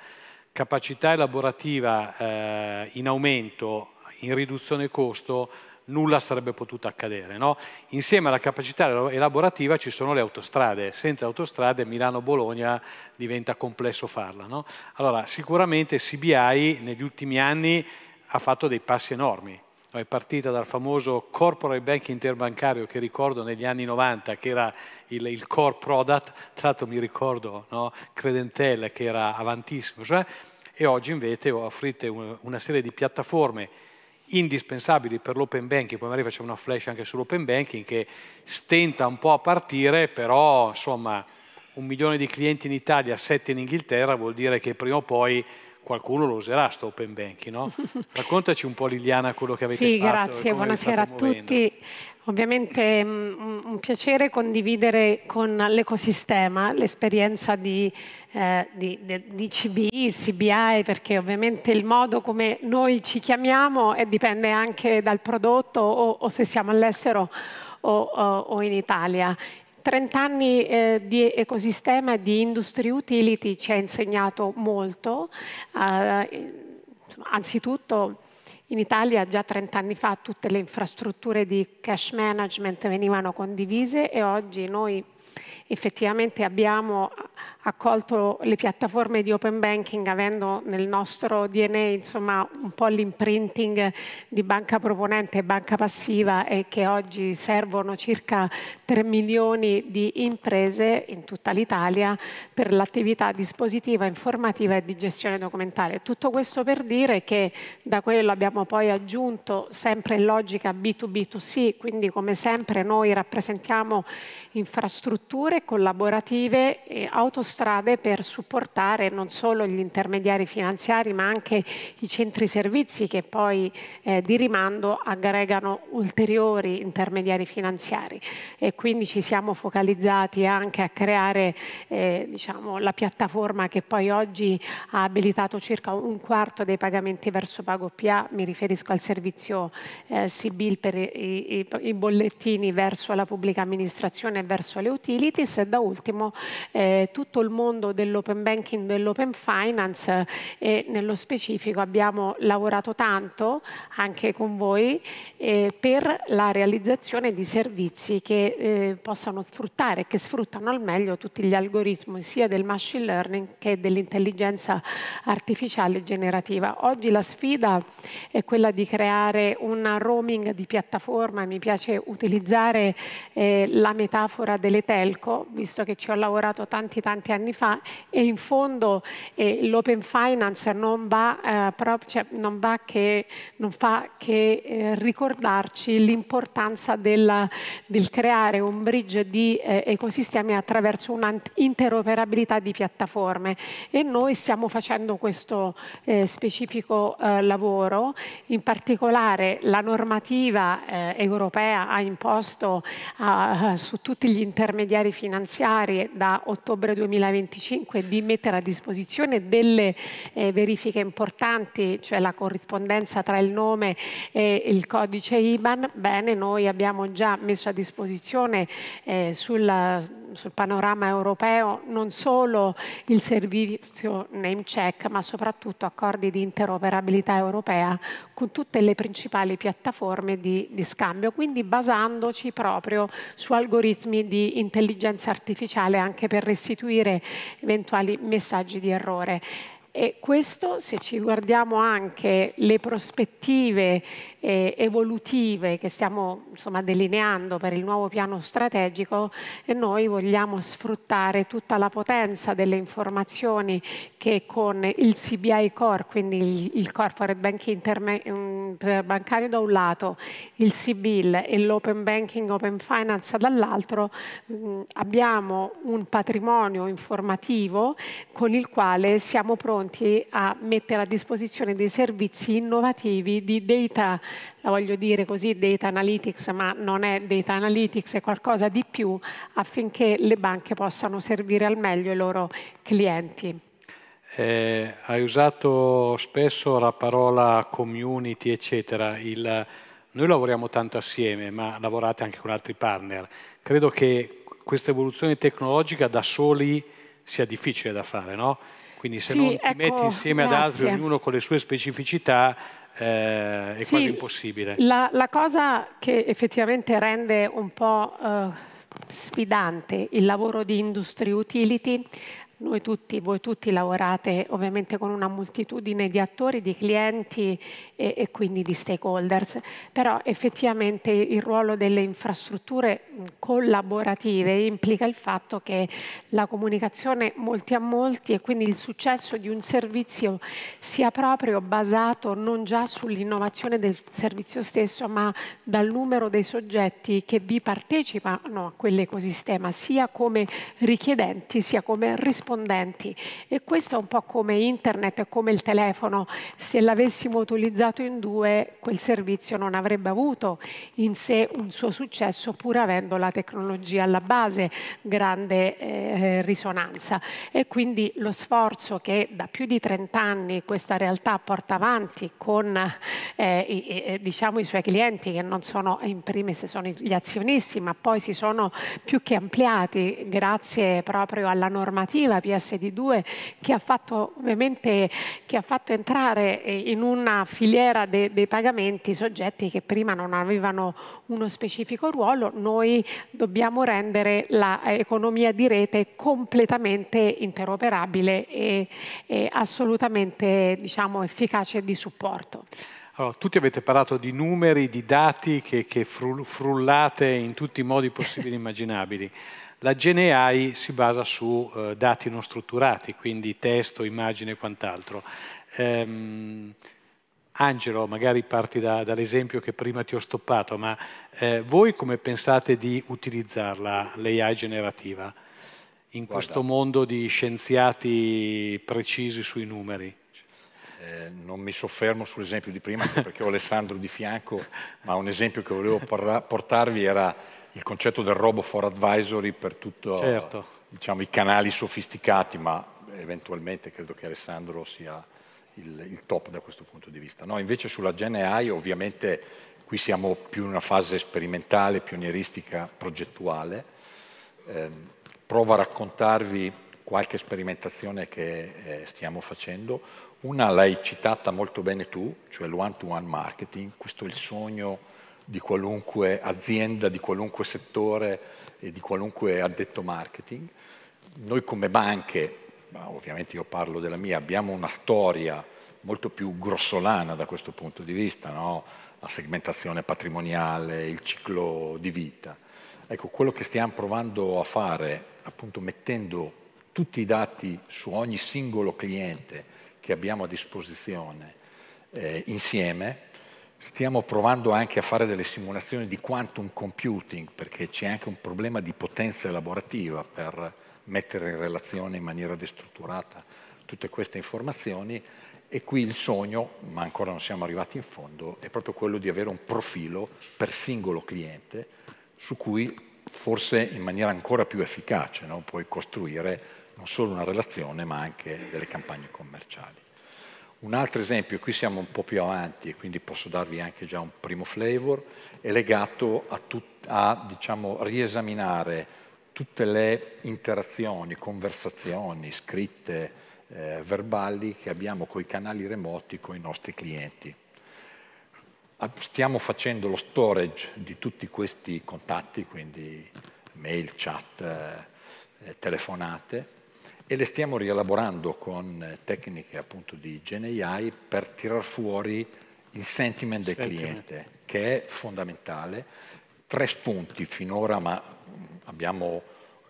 capacità elaborativa eh, in aumento, in riduzione costo, nulla sarebbe potuto accadere. No? Insieme alla capacità elaborativa ci sono le autostrade, senza autostrade Milano-Bologna diventa complesso farla. No? Allora, sicuramente CBI negli ultimi anni ha fatto dei passi enormi, è partita dal famoso corporate bank interbancario che ricordo negli anni 90, che era il, il core product, tra l'altro mi ricordo no? Credentel che era avantissimo, cioè, e oggi invece offrite una serie di piattaforme indispensabili per l'open banking, poi magari facciamo una flash anche sull'open banking che stenta un po' a partire, però insomma un milione di clienti in Italia, sette in Inghilterra, vuol dire che prima o poi qualcuno lo userà sto open banking, no? Raccontaci un po' Liliana quello che avete sì, fatto. Sì, grazie, buonasera a tutti. Ovviamente mm, un piacere condividere con l'ecosistema l'esperienza di, eh, di, di, CBI, CBI, perché ovviamente il modo come noi ci chiamiamo eh, dipende anche dal prodotto o, o se siamo all'estero o, o, in Italia. 30 anni eh, di ecosistema e di industry utility ci ha insegnato molto. Eh, insomma, anzitutto in Italia già 30 anni fa tutte le infrastrutture di cash management venivano condivise e oggi noi effettivamente abbiamo accolto le piattaforme di open banking avendo nel nostro DNA insomma, un po' l'imprinting di banca proponente e banca passiva e che oggi servono circa 3 milioni di imprese in tutta l'Italia per l'attività dispositiva, informativa e di gestione documentale. Tutto questo per dire che da quello abbiamo poi aggiunto sempre in logica B2B2C, quindi come sempre noi rappresentiamo infrastrutture collaborative e autostrade per supportare non solo gli intermediari finanziari ma anche i centri servizi che poi eh, di rimando aggregano ulteriori intermediari finanziari e quindi ci siamo focalizzati anche a creare eh, diciamo, la piattaforma che poi oggi ha abilitato circa un quarto dei pagamenti verso PagoPA, mi riferisco al servizio eh, Sibil per i, i, i bollettini verso la pubblica amministrazione e verso le utilities Services e da ultimo eh, tutto il mondo dell'open banking, dell'open finance e nello specifico abbiamo lavorato tanto anche con voi eh, per la realizzazione di servizi che eh, possano sfruttare, che sfruttano al meglio tutti gli algoritmi sia del machine learning che dell'intelligenza artificiale generativa. Oggi la sfida è quella di creare un roaming di piattaforma, mi piace utilizzare eh, la metafora delle telco, visto che ci ho lavorato tanti tanti anni fa, e in fondo eh, l'open finance non va, eh, proprio, cioè, non va che, non fa che eh, ricordarci l'importanza del, del, creare un bridge di eh, ecosistemi attraverso un'interoperabilità di piattaforme. E noi stiamo facendo questo eh, specifico eh, lavoro, in particolare la normativa europea ha imposto su tutti gli intermediari finanziarie da ottobre 2025 di mettere a disposizione delle eh, verifiche importanti, cioè la corrispondenza tra il nome e il codice IBAN, bene, noi abbiamo già messo a disposizione eh, sulla, sul panorama europeo non solo il servizio name check, ma soprattutto accordi di interoperabilità europea con tutte le principali piattaforme di, di scambio, quindi basandoci proprio su algoritmi di intelligenza intelligenza artificiale anche per restituire eventuali messaggi di errore. E questo, se ci guardiamo anche le prospettive eh, evolutive che stiamo insomma, delineando per il nuovo piano strategico, e eh, noi vogliamo sfruttare tutta la potenza delle informazioni che con il CBI Core, quindi il, Corporate Banking mm, Bancario da un lato, il CBIL e l'Open Banking Open Finance dall'altro, mm, abbiamo un patrimonio informativo con il quale siamo pronti pronti a mettere a disposizione dei servizi innovativi di data, la voglio dire così, data analytics, ma non è data analytics, è qualcosa di più affinché le banche possano servire al meglio i loro clienti. Eh, hai usato spesso la parola community, eccetera. Il, noi lavoriamo tanto assieme, ma lavorate anche con altri partner. Credo che questa evoluzione tecnologica da soli sia difficile da fare, no? Quindi se sì, non ti ecco, metti insieme grazie. ad altri, ognuno con le sue specificità, eh, è sì, quasi impossibile. La, la, cosa che effettivamente rende un po' eh, sfidante il lavoro di Industry Utility noi tutti, voi tutti lavorate ovviamente con una moltitudine di attori, di clienti e, e, quindi di stakeholders, però effettivamente il ruolo delle infrastrutture collaborative implica il fatto che la comunicazione molti a molti e quindi il successo di un servizio sia proprio basato non già sull'innovazione del servizio stesso, ma dal numero dei soggetti che vi partecipano a quell'ecosistema, sia come richiedenti, sia come risposta corrispondenti e questo è un po' come internet e come il telefono, se l'avessimo utilizzato in due quel servizio non avrebbe avuto in sé un suo successo pur avendo la tecnologia alla base grande eh, risonanza e quindi lo sforzo che da più di 30 anni questa realtà porta avanti con eh, i, i, eh, diciamo, i suoi clienti che non sono in primis sono gli azionisti ma poi si sono più che ampliati grazie proprio alla normativa la PSD2 che ha fatto, che ha fatto entrare eh, in una filiera de, dei pagamenti soggetti che prima non avevano uno specifico ruolo, noi dobbiamo rendere l'economia eh, di rete completamente interoperabile e, e assolutamente diciamo, efficace di supporto. Allora, tutti avete parlato di numeri, di dati che, che frullate in tutti i modi possibili e immaginabili. La GNI si basa su eh, dati non strutturati, quindi testo, immagine e quant'altro. Ehm, Angelo, magari parti da, dall'esempio che prima ti ho stoppato, ma eh, voi come pensate di utilizzarla, l'AI generativa, in Guarda. questo mondo di scienziati precisi sui numeri? Eh, non mi soffermo sull'esempio di prima perché ho Alessandro di fianco, ma un esempio che volevo portarvi era il concetto del robo for advisory per tutti certo. diciamo, i canali sofisticati, ma eventualmente credo che Alessandro sia il, il top da questo punto di vista. No, invece sulla Gen AI ovviamente qui siamo più in una fase sperimentale, pionieristica, progettuale. Eh, provo a raccontarvi qualche sperimentazione che eh, stiamo facendo. Una l'hai citata molto bene tu, cioè l'one-to-one -one marketing, questo è il sogno di qualunque azienda, di qualunque settore e di qualunque addetto marketing. Noi come banche, ma ovviamente io parlo della mia, abbiamo una storia molto più grossolana da questo punto di vista, no? la segmentazione patrimoniale, il ciclo di vita. Ecco, quello che stiamo provando a fare, appunto mettendo tutti i dati su ogni singolo cliente che abbiamo a disposizione eh, insieme, Stiamo provando anche a fare delle simulazioni di quantum computing, perché c'è anche un problema di potenza elaborativa per mettere in relazione in maniera destrutturata tutte queste informazioni e qui il sogno, ma ancora non siamo arrivati in fondo, è proprio quello di avere un profilo per singolo cliente su cui forse in maniera ancora più efficace no? puoi costruire non solo una relazione ma anche delle campagne commerciali. Un altro esempio, qui siamo un po' più avanti e quindi posso darvi anche già un primo flavor, è legato a, tut- a diciamo, riesaminare tutte le interazioni, conversazioni scritte, eh, verbali che abbiamo con i canali remoti, con i nostri clienti. Ah, stiamo facendo lo storage di tutti questi contatti, quindi mail, chat, eh, telefonate, e le stiamo rielaborando con eh, tecniche appunto di GenAI per tirar fuori il sentiment del sentiment. cliente, che è fondamentale. Tre spunti finora, ma mm, abbiamo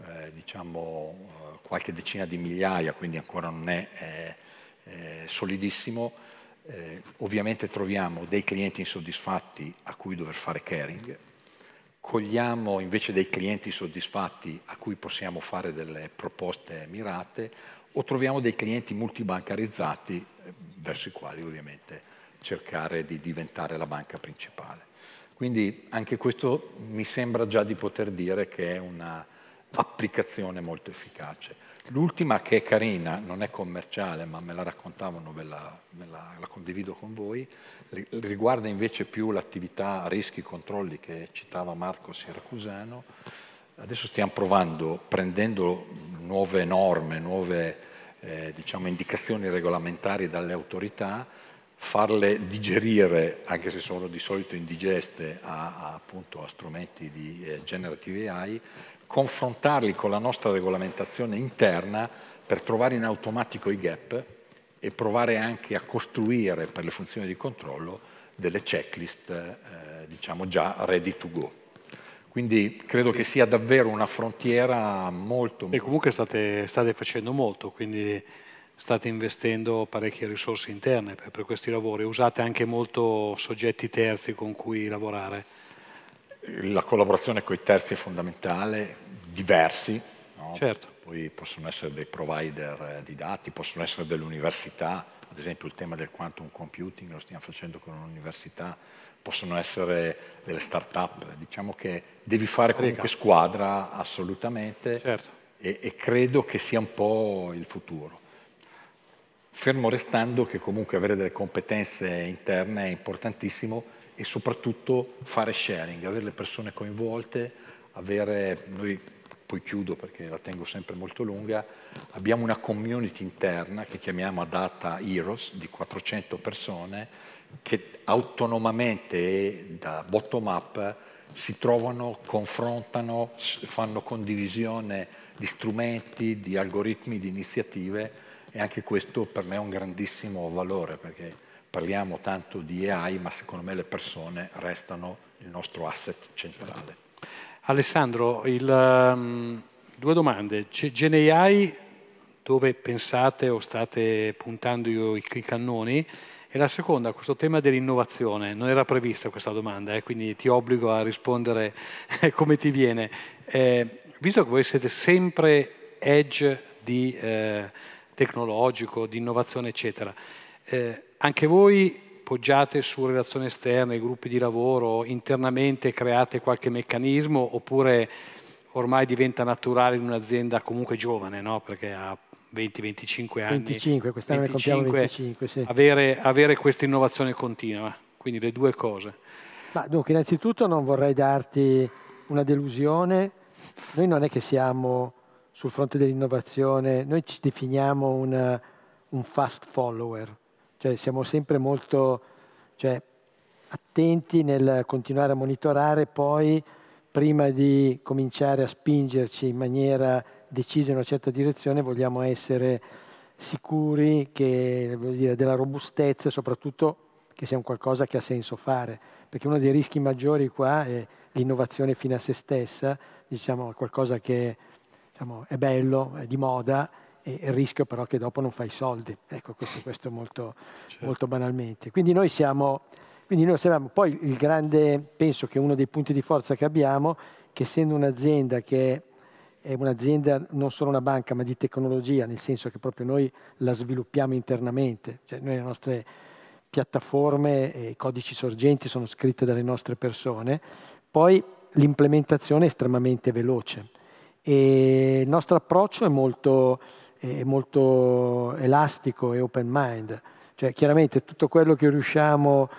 eh, diciamo eh, qualche decina di migliaia, quindi ancora non è, è, eh, solidissimo. Eh, ovviamente troviamo dei clienti insoddisfatti a cui dover fare caring, cogliamo invece dei clienti soddisfatti a cui possiamo fare delle proposte mirate o troviamo dei clienti multibancarizzati eh, verso i quali ovviamente cercare di diventare la banca principale. Quindi anche questo mi sembra già di poter dire che è un'applicazione molto efficace. L'ultima che è carina, non è commerciale, ma me la raccontavano, ve la, la, la, condivido con voi, riguarda invece più l'attività rischi controlli che citava Marco Siracusano. Adesso stiamo provando, prendendo nuove norme, nuove eh, diciamo, indicazioni regolamentari dalle autorità, farle digerire, anche se sono di solito indigeste, a, a, appunto, a strumenti di eh, generative AI, confrontarli con la nostra regolamentazione interna per trovare in automatico i gap e provare anche a costruire per le funzioni di controllo delle checklist eh, diciamo già ready to go. Quindi credo che sia davvero una frontiera molto... E comunque state, state facendo molto, quindi state investendo parecchie risorse interne per, per questi lavori, usate anche molto soggetti terzi con cui lavorare la collaborazione con i terzi è fondamentale, diversi, no? certo. poi possono essere dei provider eh, di dati, possono essere delle università, ad esempio il tema del quantum computing lo stiamo facendo con un'università, possono essere delle start-up, diciamo che devi fare comunque Riga. squadra assolutamente certo. e, e credo che sia un po' il futuro. Fermo restando che comunque avere delle competenze interne è importantissimo, e soprattutto fare sharing, avere le persone coinvolte, avere, noi poi chiudo perché la tengo sempre molto lunga, abbiamo una community interna che chiamiamo Data Heroes di 400 persone che autonomamente e da bottom up si trovano, confrontano, fanno condivisione di strumenti, di algoritmi, di iniziative e anche questo per me è un grandissimo valore perché parliamo tanto di AI, ma secondo me le persone restano il nostro asset centrale. Alessandro, il, um, due domande. C'è GenAI, dove pensate o state puntando i, i cannoni? E la seconda, questo tema dell'innovazione, non era prevista questa domanda, eh, quindi ti obbligo a rispondere eh, come ti viene. Eh, visto che voi siete sempre edge di, eh, tecnologico, di innovazione, eccetera, eh, anche voi poggiate su relazioni esterne, gruppi di lavoro, internamente create qualche meccanismo oppure ormai diventa naturale in un'azienda comunque giovane, no? perché ha 20-25 anni. 25, quest'anno 25, 25 sì. avere, avere questa innovazione continua, quindi le due cose. Ma dunque, innanzitutto non vorrei darti una delusione, noi non è che siamo sul fronte dell'innovazione, noi ci definiamo una, un fast follower, cioè, siamo sempre molto cioè, attenti nel continuare a monitorare, poi prima di cominciare a spingerci in maniera decisa in una certa direzione vogliamo essere sicuri che, dire, della robustezza e soprattutto che sia un qualcosa che ha senso fare, perché uno dei rischi maggiori qua è l'innovazione fino a se stessa, diciamo qualcosa che diciamo, è bello, è di moda, e il rischio però che dopo non fai soldi. Ecco, questo, questo molto, certo. molto banalmente. Quindi noi siamo... Quindi noi sappiamo, poi il grande, penso che uno dei punti di forza che abbiamo, che essendo un'azienda che è un'azienda non solo una banca ma di tecnologia, nel senso che proprio noi la sviluppiamo internamente, cioè noi le nostre piattaforme e i codici sorgenti sono scritti dalle nostre persone, poi l'implementazione è estremamente veloce e il nostro approccio è molto è molto elastico e open mind. Cioè, chiaramente tutto quello che riusciamo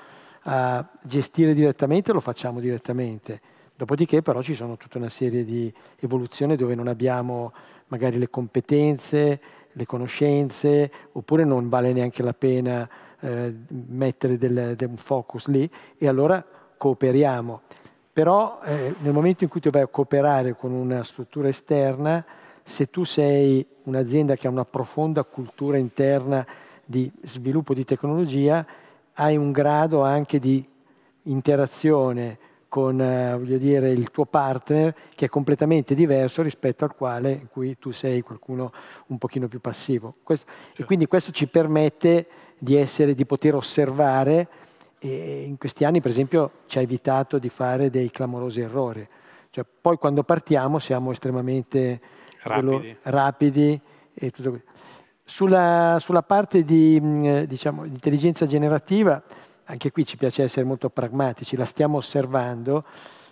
a gestire direttamente lo facciamo direttamente. Dopodiché però ci sono tutta una serie di evoluzioni dove non abbiamo magari le competenze, le conoscenze, oppure non vale neanche la pena eh, mettere del, del, focus lì e allora cooperiamo. Però eh, nel momento in cui tu vai a cooperare con una struttura esterna, se tu sei un'azienda che ha una profonda cultura interna di sviluppo di tecnologia, hai un grado anche di interazione con eh, dire, il tuo partner che è completamente diverso rispetto al quale in cui tu sei qualcuno un pochino più passivo. Questo, certo. E quindi questo ci permette di, essere, di poter osservare e in questi anni per esempio ci ha evitato di fare dei clamorosi errori. Cioè, poi quando partiamo siamo estremamente rapidi, rapidi e tutto questo. Sulla, sulla, parte di mm, diciamo, intelligenza generativa, anche qui ci piace essere molto pragmatici, la stiamo osservando,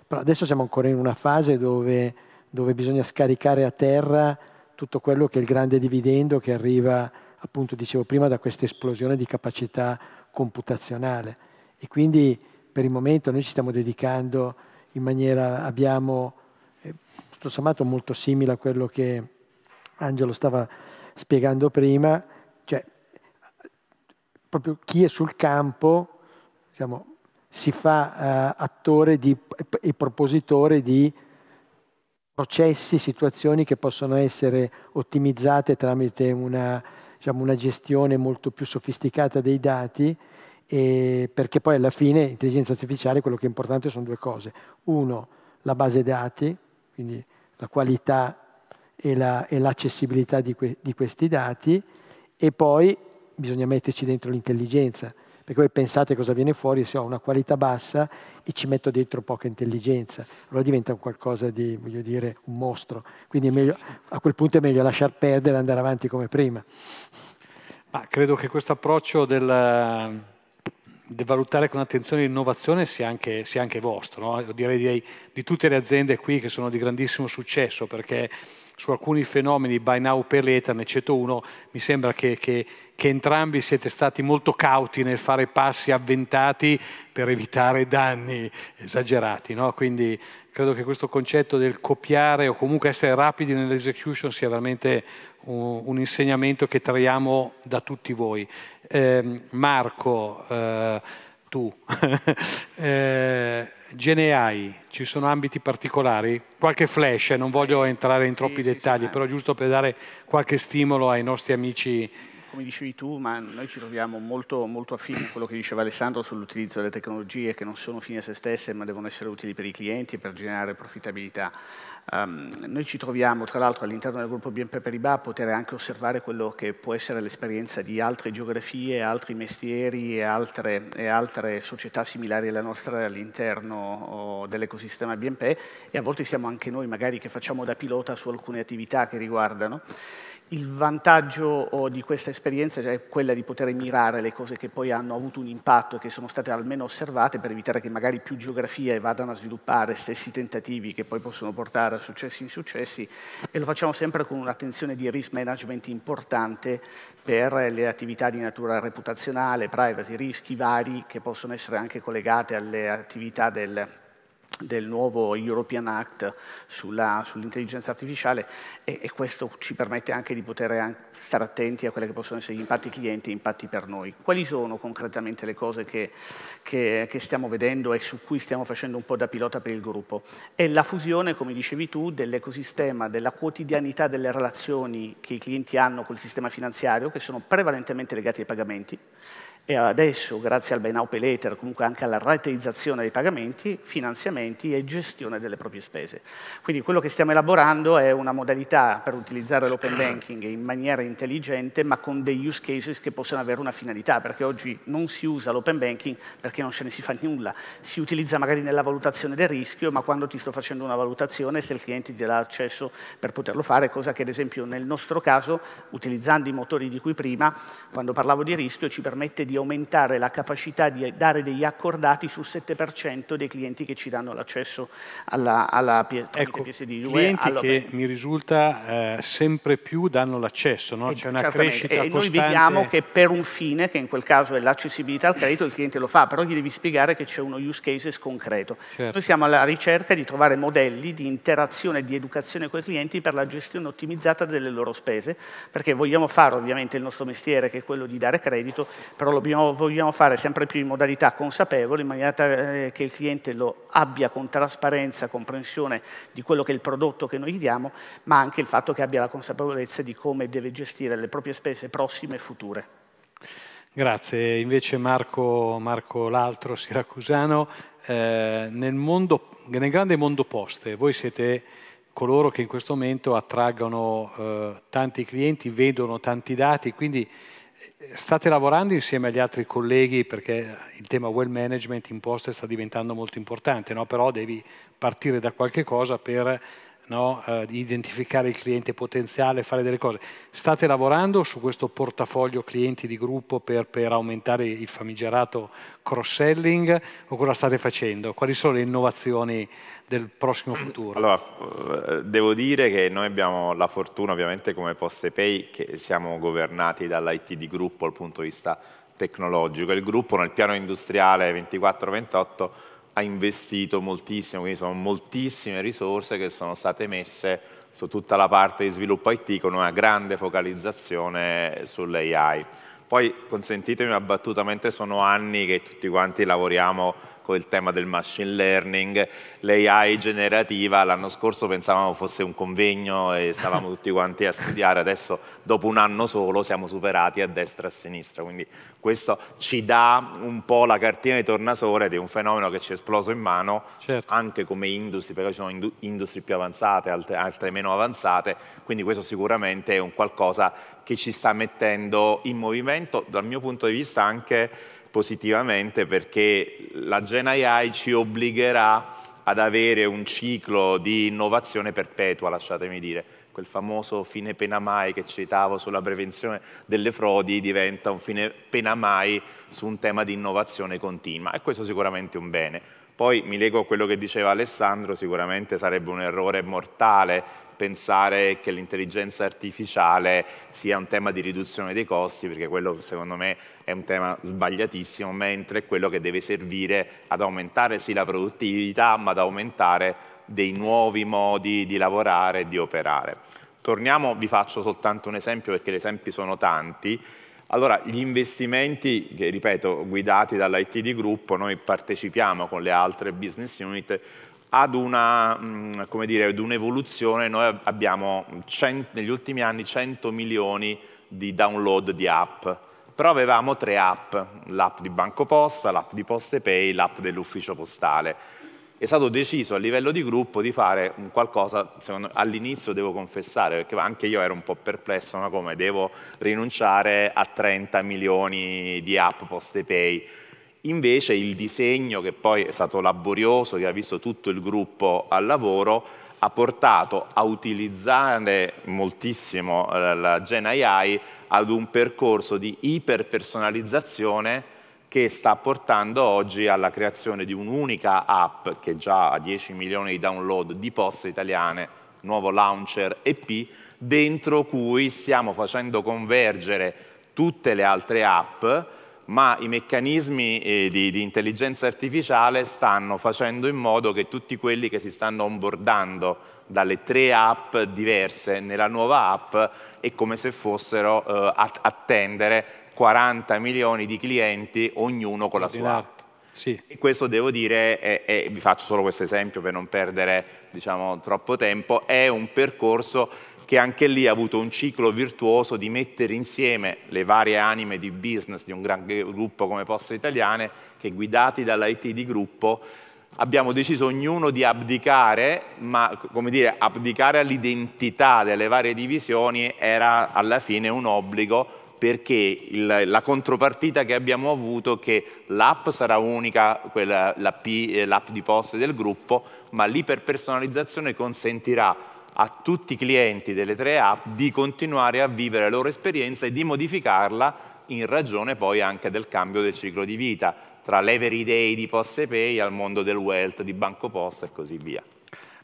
però adesso siamo ancora in una fase dove, dove bisogna scaricare a terra tutto quello che è il grande dividendo che arriva, appunto dicevo prima, da questa esplosione di capacità computazionale. E quindi per il momento noi ci stiamo dedicando in maniera, abbiamo... Eh, tutto sommato molto simile a quello che Angelo stava spiegando prima, cioè proprio chi è sul campo diciamo, si fa eh, attore di, e propositore di processi, situazioni che possono essere ottimizzate tramite una, diciamo, una gestione molto più sofisticata dei dati perché poi alla fine intelligenza artificiale quello che è importante sono due cose. Uno, la base dati, quindi la qualità e, la, e l'accessibilità di, que, di, questi dati e poi bisogna metterci dentro l'intelligenza, perché voi pensate cosa viene fuori se ho una qualità bassa e ci metto dentro poca intelligenza, allora diventa qualcosa di, voglio dire, un mostro, quindi meglio, a quel punto è meglio lasciar perdere e andare avanti come prima. Ma credo che questo approccio del valutare con attenzione l'innovazione sia anche, sia anche vostro, no? direi di, di tutte le aziende qui che sono di grandissimo successo perché su alcuni fenomeni by now per l'eta, ne cito uno, mi sembra che, che, che, entrambi siete stati molto cauti nel fare passi avventati per evitare danni esagerati, no? quindi credo che questo concetto del copiare o comunque essere rapidi nell'execution sia veramente un, un insegnamento che traiamo da tutti voi eh, Marco, eh, tu, eh, GNI, ci sono ambiti particolari? Qualche flash, eh, non voglio entrare in troppi sì, dettagli, sì, sì, però giusto per dare qualche stimolo ai nostri amici come dicevi tu, ma noi ci troviamo molto, molto affini a quello che diceva Alessandro sull'utilizzo delle tecnologie che non sono fini a se stesse ma devono essere utili per i clienti e per generare profittabilità. Um, noi ci troviamo tra l'altro all'interno del gruppo BNP Paribas a poter anche osservare quello che può essere l'esperienza di altre geografie, altri mestieri e altre, e altre società similari alla nostra all'interno oh, dell'ecosistema BNP e a volte siamo anche noi magari che facciamo da pilota su alcune attività che riguardano il vantaggio oh, di questa esperienza cioè, è quella di poter mirare le cose che poi hanno avuto un impatto e che sono state almeno osservate per evitare che magari più geografie vadano a sviluppare stessi tentativi che poi possono portare a successi insuccessi e lo facciamo sempre con un'attenzione di risk management importante per le attività di natura reputazionale, privacy, rischi vari che possono essere anche collegate alle attività del del nuovo European Act sull'intelligenza artificiale e, e, questo ci permette anche di poter stare attenti a quelli che possono essere gli impatti clienti e impatti per noi. Quali sono concretamente le cose che, che, che, stiamo vedendo e su cui stiamo facendo un po' da pilota per il gruppo? È la fusione, come dicevi tu, dell'ecosistema, della quotidianità delle relazioni che i clienti hanno col sistema finanziario, che sono prevalentemente legati ai pagamenti, e adesso, grazie al Benau Peleter, comunque anche alla rateizzazione dei pagamenti, finanziamenti e gestione delle proprie spese. Quindi quello che stiamo elaborando è una modalità per utilizzare l'open banking in maniera intelligente, ma con dei use cases che possono avere una finalità, perché oggi non si usa l'open banking perché non ce ne si fa nulla. Si utilizza magari nella valutazione del rischio, ma quando ti sto facendo una valutazione, se il cliente ti dà accesso per poterlo fare, cosa che ad esempio nel nostro caso, utilizzando i motori di cui prima, quando parlavo di rischio, ci permette di aumentare la capacità di dare degli accordati sul 7% dei clienti che ci danno l'accesso alla, alla ecco, PSD2. clienti che mi risulta eh, sempre più danno l'accesso, no? Eh, c'è una crescita e costante. Noi vediamo che per un fine, che in quel caso è l'accessibilità al credito, il cliente lo fa, però gli devi spiegare che c'è uno use case concreto. Certo. Noi siamo alla ricerca di trovare modelli di interazione e di educazione con i clienti per la gestione ottimizzata delle loro spese, perché vogliamo fare ovviamente il nostro mestiere che è quello di dare credito, però l'obiettivo dobbiamo, vogliamo fare sempre più in modalità consapevole, in maniera eh, che il cliente lo abbia con trasparenza, comprensione di quello che è il prodotto che noi gli diamo, ma anche il fatto che abbia la consapevolezza di come deve gestire le proprie spese prossime e future. Grazie. Invece Marco, Marco L'Altro, siracusano, eh, nel, mondo, nel, grande mondo poste voi siete coloro che in questo momento attraggono eh, tanti clienti, vedono tanti dati, quindi State lavorando insieme agli altri colleghi perché il tema well management in posta sta diventando molto importante, no? però devi partire da qualche cosa per no? eh, identificare il cliente potenziale, fare delle cose. State lavorando su questo portafoglio clienti di gruppo per, per aumentare il famigerato cross-selling o cosa state facendo? Quali sono le innovazioni del prossimo futuro? Allora, eh, devo dire che noi abbiamo la fortuna ovviamente come Poste Pay che siamo governati dall'IT di gruppo dal punto di vista tecnologico. Il gruppo nel piano industriale 24-28 ha investito moltissimo, quindi sono moltissime risorse che sono state messe su tutta la parte di sviluppo IT con una grande focalizzazione sull'AI. Poi consentitemi una battuta, mentre sono anni che tutti quanti lavoriamo banco, il tema del machine learning, l'AI generativa, l'anno scorso pensavamo fosse un convegno e stavamo tutti quanti a studiare, adesso dopo un anno solo siamo superati a destra e a sinistra, quindi questo ci dà un po' la cartina di tornasole di un fenomeno che ci è esploso in mano, certo. anche come industrie, perché ci sono industrie più avanzate, altre, altre meno avanzate, quindi questo sicuramente è un qualcosa che ci sta mettendo in movimento, dal mio punto di vista anche positivamente perché la Gen AI ci obbligherà ad avere un ciclo di innovazione perpetua, lasciatemi dire. Quel famoso fine pena mai che citavo sulla prevenzione delle frodi diventa un fine pena mai su un tema di innovazione continua e questo sicuramente è un bene. Poi mi leggo a quello che diceva Alessandro, sicuramente sarebbe un errore mortale pensare che l'intelligenza artificiale sia un tema di riduzione dei costi, perché quello secondo me è un tema sbagliatissimo, mentre è quello che deve servire ad aumentare sì la produttività, ma ad aumentare dei nuovi modi di lavorare e di operare. Torniamo, vi faccio soltanto un esempio perché gli esempi sono tanti, allora, gli investimenti, che ripeto, guidati dall'IT di gruppo, noi partecipiamo con le altre business unit Mm, ad, un'evoluzione, noi abbiamo cent, negli ultimi anni 100 milioni di download di app, però avevamo tre app, l'app di Banco Posta, l'app di Poste Pay, l'app dell'ufficio postale. È stato deciso a livello di gruppo di fare qualcosa, all'inizio devo confessare, perché anche io ero un po' perplesso, ma come devo rinunciare a 30 milioni di app Poste Pay? Invece il disegno, che poi è stato laborioso, che ha visto tutto il gruppo al lavoro, ha portato a utilizzare moltissimo eh, la Gen AI ad un percorso di iperpersonalizzazione che sta portando oggi alla creazione di un'unica app che già ha 10 milioni di download di poste italiane, nuovo launcher EP, dentro cui stiamo facendo convergere tutte le altre app ma i meccanismi eh, di, di, intelligenza artificiale stanno facendo in modo che tutti quelli che si stanno onboardando dalle tre app diverse nella nuova app è come se fossero eh, at attendere 40 milioni di clienti, ognuno con la sua app. Sì. E questo devo dire, e, e vi faccio solo questo esempio per non perdere diciamo, troppo tempo, è un percorso che anche lì ha avuto un ciclo virtuoso di mettere insieme le varie anime di business di un gran gruppo come Poste Italiane, che guidati dall'IT di gruppo abbiamo deciso ognuno di abdicare, ma come dire, abdicare all'identità delle varie divisioni era alla fine un obbligo perché il, la contropartita che abbiamo avuto è che l'app sarà unica, eh, l'app la di poste del gruppo, ma l'iperpersonalizzazione consentirà a tutti i clienti delle tre app di continuare a vivere la loro esperienza e di modificarla in ragione poi anche del cambio del ciclo di vita, tra l'Every Day di Poste Pay al mondo del wealth di Banco Posta e così via.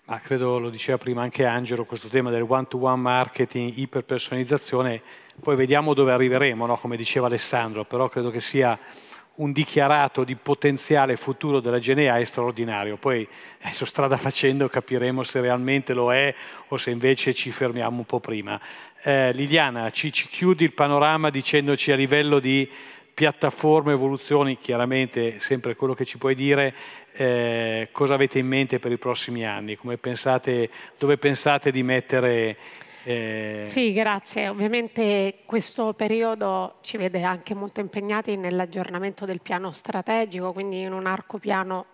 Ma credo lo diceva prima anche Angelo, questo tema del one-to-one -one marketing, iperpersonalizzazione, poi vediamo dove arriveremo, no? come diceva Alessandro, però credo che sia un dichiarato di potenziale futuro della Genea è straordinario. Poi adesso eh, strada facendo capiremo se realmente lo è o se invece ci fermiamo un po' prima. Eh, Liliana, ci, ci, chiudi il panorama dicendoci a livello di piattaforme, evoluzioni, chiaramente sempre quello che ci puoi dire, eh, cosa avete in mente per i prossimi anni, Come pensate, dove pensate di mettere eh... Sì, grazie. Ovviamente questo periodo ci vede anche molto impegnati nell'aggiornamento del piano strategico, quindi in un arco piano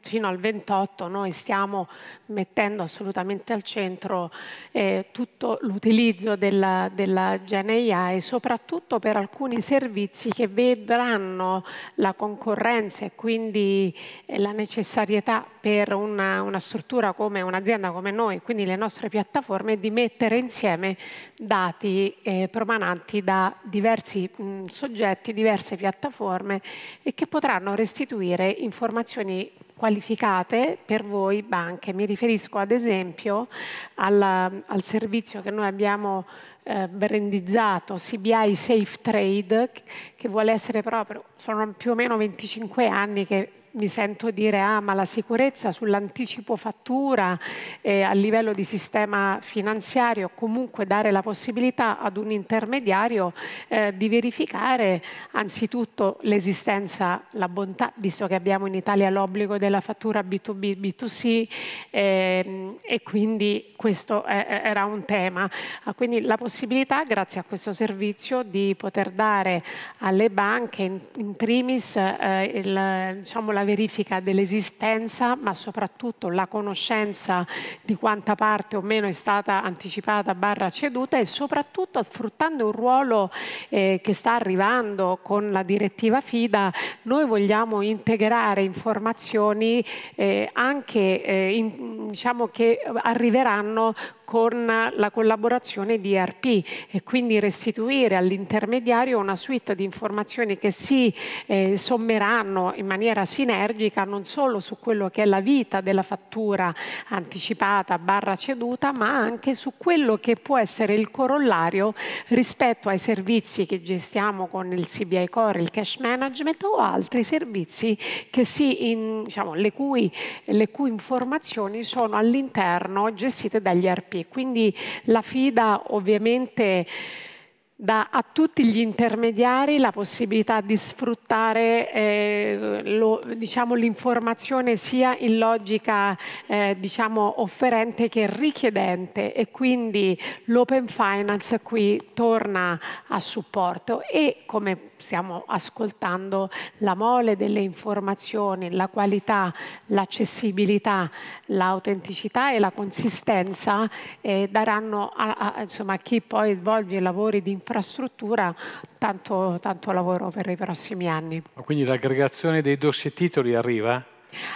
fino al 28 noi stiamo mettendo assolutamente al centro eh, tutto l'utilizzo della, della Gen AI, soprattutto per alcuni servizi che vedranno la concorrenza e quindi eh, la necessarietà per una, una struttura come un'azienda come noi, quindi le nostre piattaforme, di mettere insieme dati eh, promananti da diversi mh, soggetti, diverse piattaforme e che potranno restituire informazioni qualificate per voi banche. Mi riferisco ad esempio alla, al servizio che noi abbiamo eh, brandizzato CBI Safe Trade che vuole essere proprio, sono più o meno 25 anni che mi sento dire ah ma la sicurezza sull'anticipo fattura eh, a livello di sistema finanziario comunque dare la possibilità ad un intermediario eh, di verificare anzitutto l'esistenza, la bontà, visto che abbiamo in Italia l'obbligo della fattura B2B, B2C eh, e quindi questo era un tema. Ah, quindi la possibilità grazie a questo servizio di poter dare alle banche in, in primis eh, il, diciamo, la la verifica dell'esistenza, ma soprattutto la conoscenza di quanta parte o meno è stata anticipata barra ceduta e soprattutto sfruttando un ruolo eh, che sta arrivando con la direttiva FIDA, noi vogliamo integrare informazioni eh, anche eh, in, diciamo che arriveranno con la collaborazione di ERP e quindi restituire all'intermediario una suite di informazioni che si eh, sommeranno in maniera sinergica non solo su quello che è la vita della fattura anticipata barra ceduta ma anche su quello che può essere il corollario rispetto ai servizi che gestiamo con il CBI Core, il cash management o altri servizi in, diciamo, le, cui, le cui informazioni sono all'interno gestite dagli ERP tempi. Quindi la FIDA ovviamente dà a tutti gli intermediari la possibilità di sfruttare eh, lo, diciamo, l'informazione sia in logica eh, diciamo, offerente che richiedente e quindi l'open finance qui torna a supporto e come stiamo ascoltando la mole delle informazioni, la qualità, l'accessibilità, l'autenticità e la consistenza eh, daranno a, a, insomma, a chi poi svolge i lavori di informazione infrastruttura, tanto, tanto lavoro per i prossimi anni. Ma quindi l'aggregazione dei dossier titoli arriva?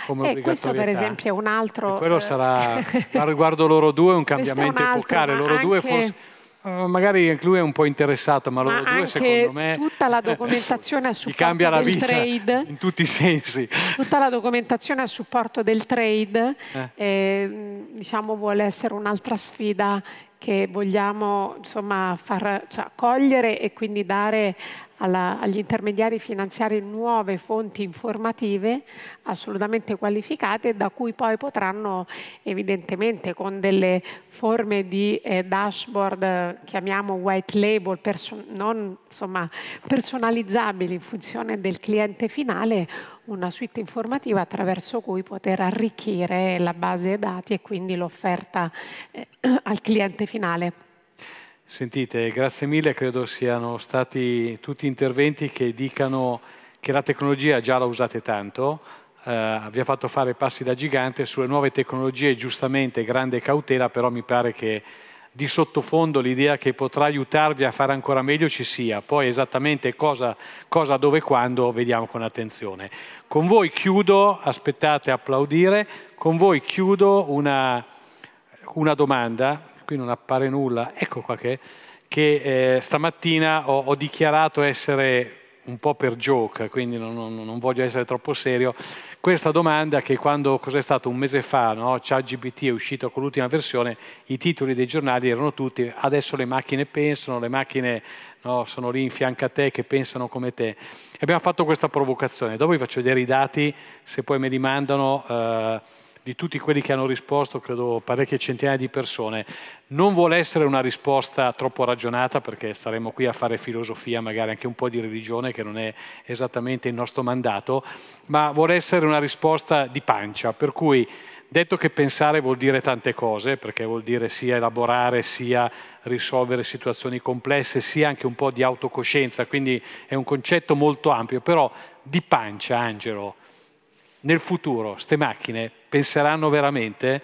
e eh, questo per esempio è un altro... E quello eh, sarà, a riguardo loro due, un cambiamento un altro, epocale. Loro anche... forse... Eh, magari anche lui è un po' interessato, ma loro due secondo me... tutta la documentazione a supporto del vita, trade. In tutti i sensi. Tutta la documentazione a supporto del trade, eh. Eh, diciamo, vuole essere un'altra sfida che vogliamo insomma, far, cioè, cogliere e quindi dare alla, agli intermediari finanziari nuove fonti informative assolutamente qualificate da cui poi potranno evidentemente con delle forme di eh, dashboard chiamiamo white label non insomma, personalizzabili in funzione del cliente finale una suite informativa attraverso cui poter arricchire la base dati e quindi l'offerta eh, al cliente finale. Sentite, grazie mille, credo siano stati tutti interventi che dicano che la tecnologia già la usate tanto, eh, vi ha fatto fare passi da gigante sulle nuove tecnologie, giustamente grande cautela, però mi pare che di sottofondo l'idea che potrà aiutarvi a fare ancora meglio ci sia, poi esattamente cosa, cosa dove, quando, vediamo con attenzione. Con voi chiudo, aspettate applaudire, con voi chiudo una, una domanda qui non appare nulla, ecco qua che, che eh, stamattina ho, ho, dichiarato essere un po' per gioca, quindi non, non, non voglio essere troppo serio, questa domanda che quando, cos'è stato un mese fa, no? ChatGPT è uscito con l'ultima versione, i titoli dei giornali erano tutti adesso le macchine pensano, le macchine no, sono lì in fianco a te che pensano come te. E abbiamo fatto questa provocazione, dopo vi faccio vedere i dati, se poi me li mandano... Eh, di tutti quelli che hanno risposto, credo parecchie centinaia di persone, non vuole essere una risposta troppo ragionata perché staremo qui a fare filosofia, magari anche un po' di religione che non è esattamente il nostro mandato, ma vuole essere una risposta di pancia, per cui detto che pensare vuol dire tante cose, perché vuol dire sia elaborare, sia risolvere situazioni complesse, sia anche un po' di autocoscienza, quindi è un concetto molto ampio, però di pancia, Angelo, nel futuro, queste macchine penseranno veramente?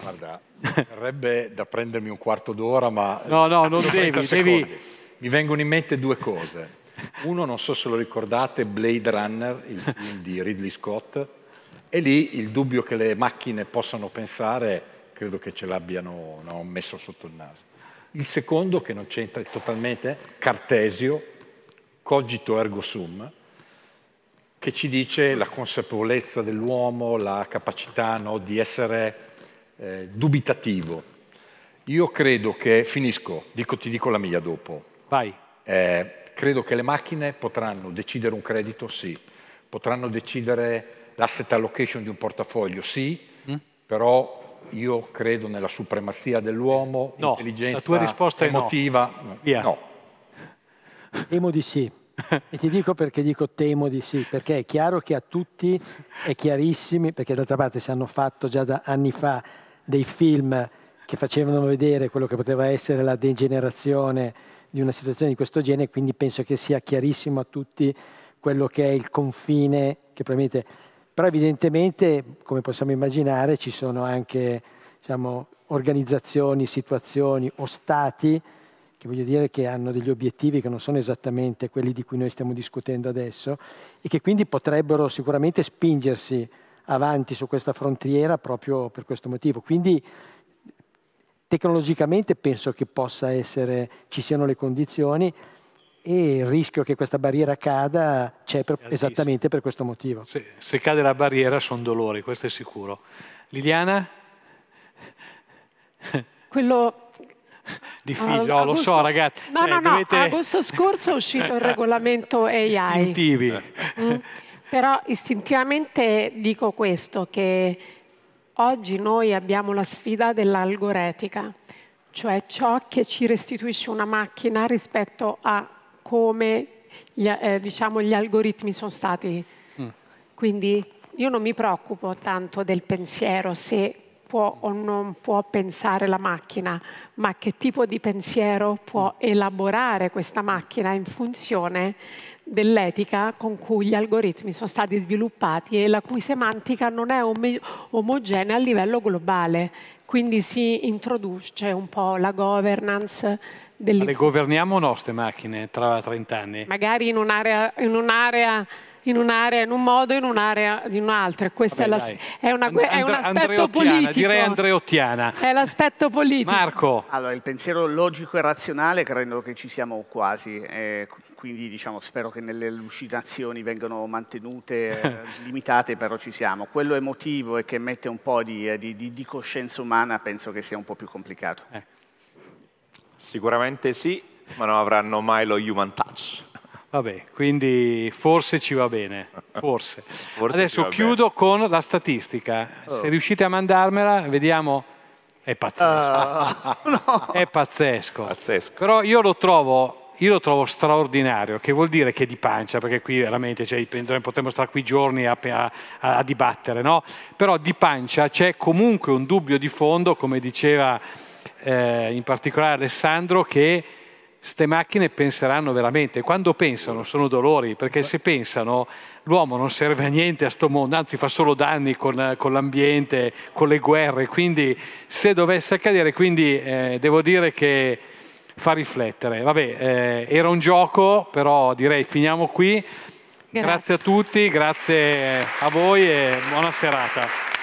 Guarda, verrebbe da prendermi un quarto d'ora, ma... No, no, non devi, devi, Mi vengono in mente due cose. Uno, non so se lo ricordate, Blade Runner, il film di Ridley Scott, e lì il dubbio che le macchine possano pensare credo che ce l'abbiano no, messo sotto il naso. Il secondo, che non c'entra totalmente, Cartesio, cogito ergo sum, che ci dice la consapevolezza dell'uomo, la capacità no, di essere eh, dubitativo. Io credo che, finisco, dico, ti dico la mia dopo. Vai. Eh, credo che le macchine potranno decidere un credito, sì. Potranno decidere l'asset allocation di un portafoglio, sì. Mm? Però io credo nella supremazia dell'uomo, no, intelligenza la tua risposta emotiva. È no. no. Temo di sì. E ti dico perché dico temo di sì, perché è chiaro che a tutti è chiarissimo, perché d'altra parte si hanno fatto già da anni fa dei film che facevano vedere quello che poteva essere la degenerazione di una situazione di questo genere, quindi penso che sia chiarissimo a tutti quello che è il confine che permette. Però evidentemente, come possiamo immaginare, ci sono anche diciamo, organizzazioni, situazioni o stati che voglio dire che hanno degli obiettivi che non sono esattamente quelli di cui noi stiamo discutendo adesso e che quindi potrebbero sicuramente spingersi avanti su questa frontiera proprio per questo motivo. Quindi tecnologicamente penso che possa essere, ci siano le condizioni e il rischio che questa barriera cada c'è per, esattamente per questo motivo. Se, se cade la barriera sono dolori, questo è sicuro. Liliana? Quello difficile, oh, lo so ragazzi. No, cioè, no, no, dovete... agosto scorso è uscito il regolamento AI. Istintivi. Eh. Mm. Però istintivamente dico questo, che oggi noi abbiamo la sfida dell'algoretica, cioè ciò che ci restituisce una macchina rispetto a come gli, eh, diciamo, gli algoritmi sono stati. Mm. Quindi io non mi preoccupo tanto del pensiero se può o non può pensare la macchina, ma che tipo di pensiero può mm. elaborare questa macchina in funzione dell'etica con cui gli algoritmi sono stati sviluppati e la cui semantica non è omogenea a livello globale. Quindi si introduce un po' la governance delle... Ma le governiamo nostre macchine tra 30 anni? Magari in un'area in un'area in un modo e in un'area in un'altra. Questo Vabbè, è, è, una, è, un aspetto politico. Direi andreottiana. È l'aspetto politico. Marco. Allora, il pensiero logico e razionale credo che ci siamo quasi, eh, quindi diciamo, spero che nelle allucinazioni vengano mantenute, eh, limitate, però ci siamo. Quello emotivo e che mette un po' di, eh, di, di, di, coscienza umana penso che sia un po' più complicato. Eh. Sicuramente sì, ma non avranno mai lo human touch. Vabbè, quindi forse ci va bene, forse. forse Adesso chiudo bene. con la statistica. Oh. Se riuscite a mandarmela, vediamo. È pazzesco. Uh, no. È pazzesco. pazzesco. Però io lo, trovo, io lo trovo straordinario, che vuol dire che è di pancia, perché qui veramente cioè, potremmo stare qui giorni a, a, a dibattere, no? Però di pancia c'è comunque un dubbio di fondo, come diceva eh, in particolare Alessandro, che queste macchine penseranno veramente. Quando pensano sono dolori, perché se pensano l'uomo non serve a niente a sto mondo, anzi fa solo danni con, con l'ambiente, con le guerre. Quindi se dovesse accadere, quindi eh, devo dire che fa riflettere. Vabbè, eh, era un gioco, però direi finiamo qui. Grazie, grazie a tutti, grazie a voi e buona serata.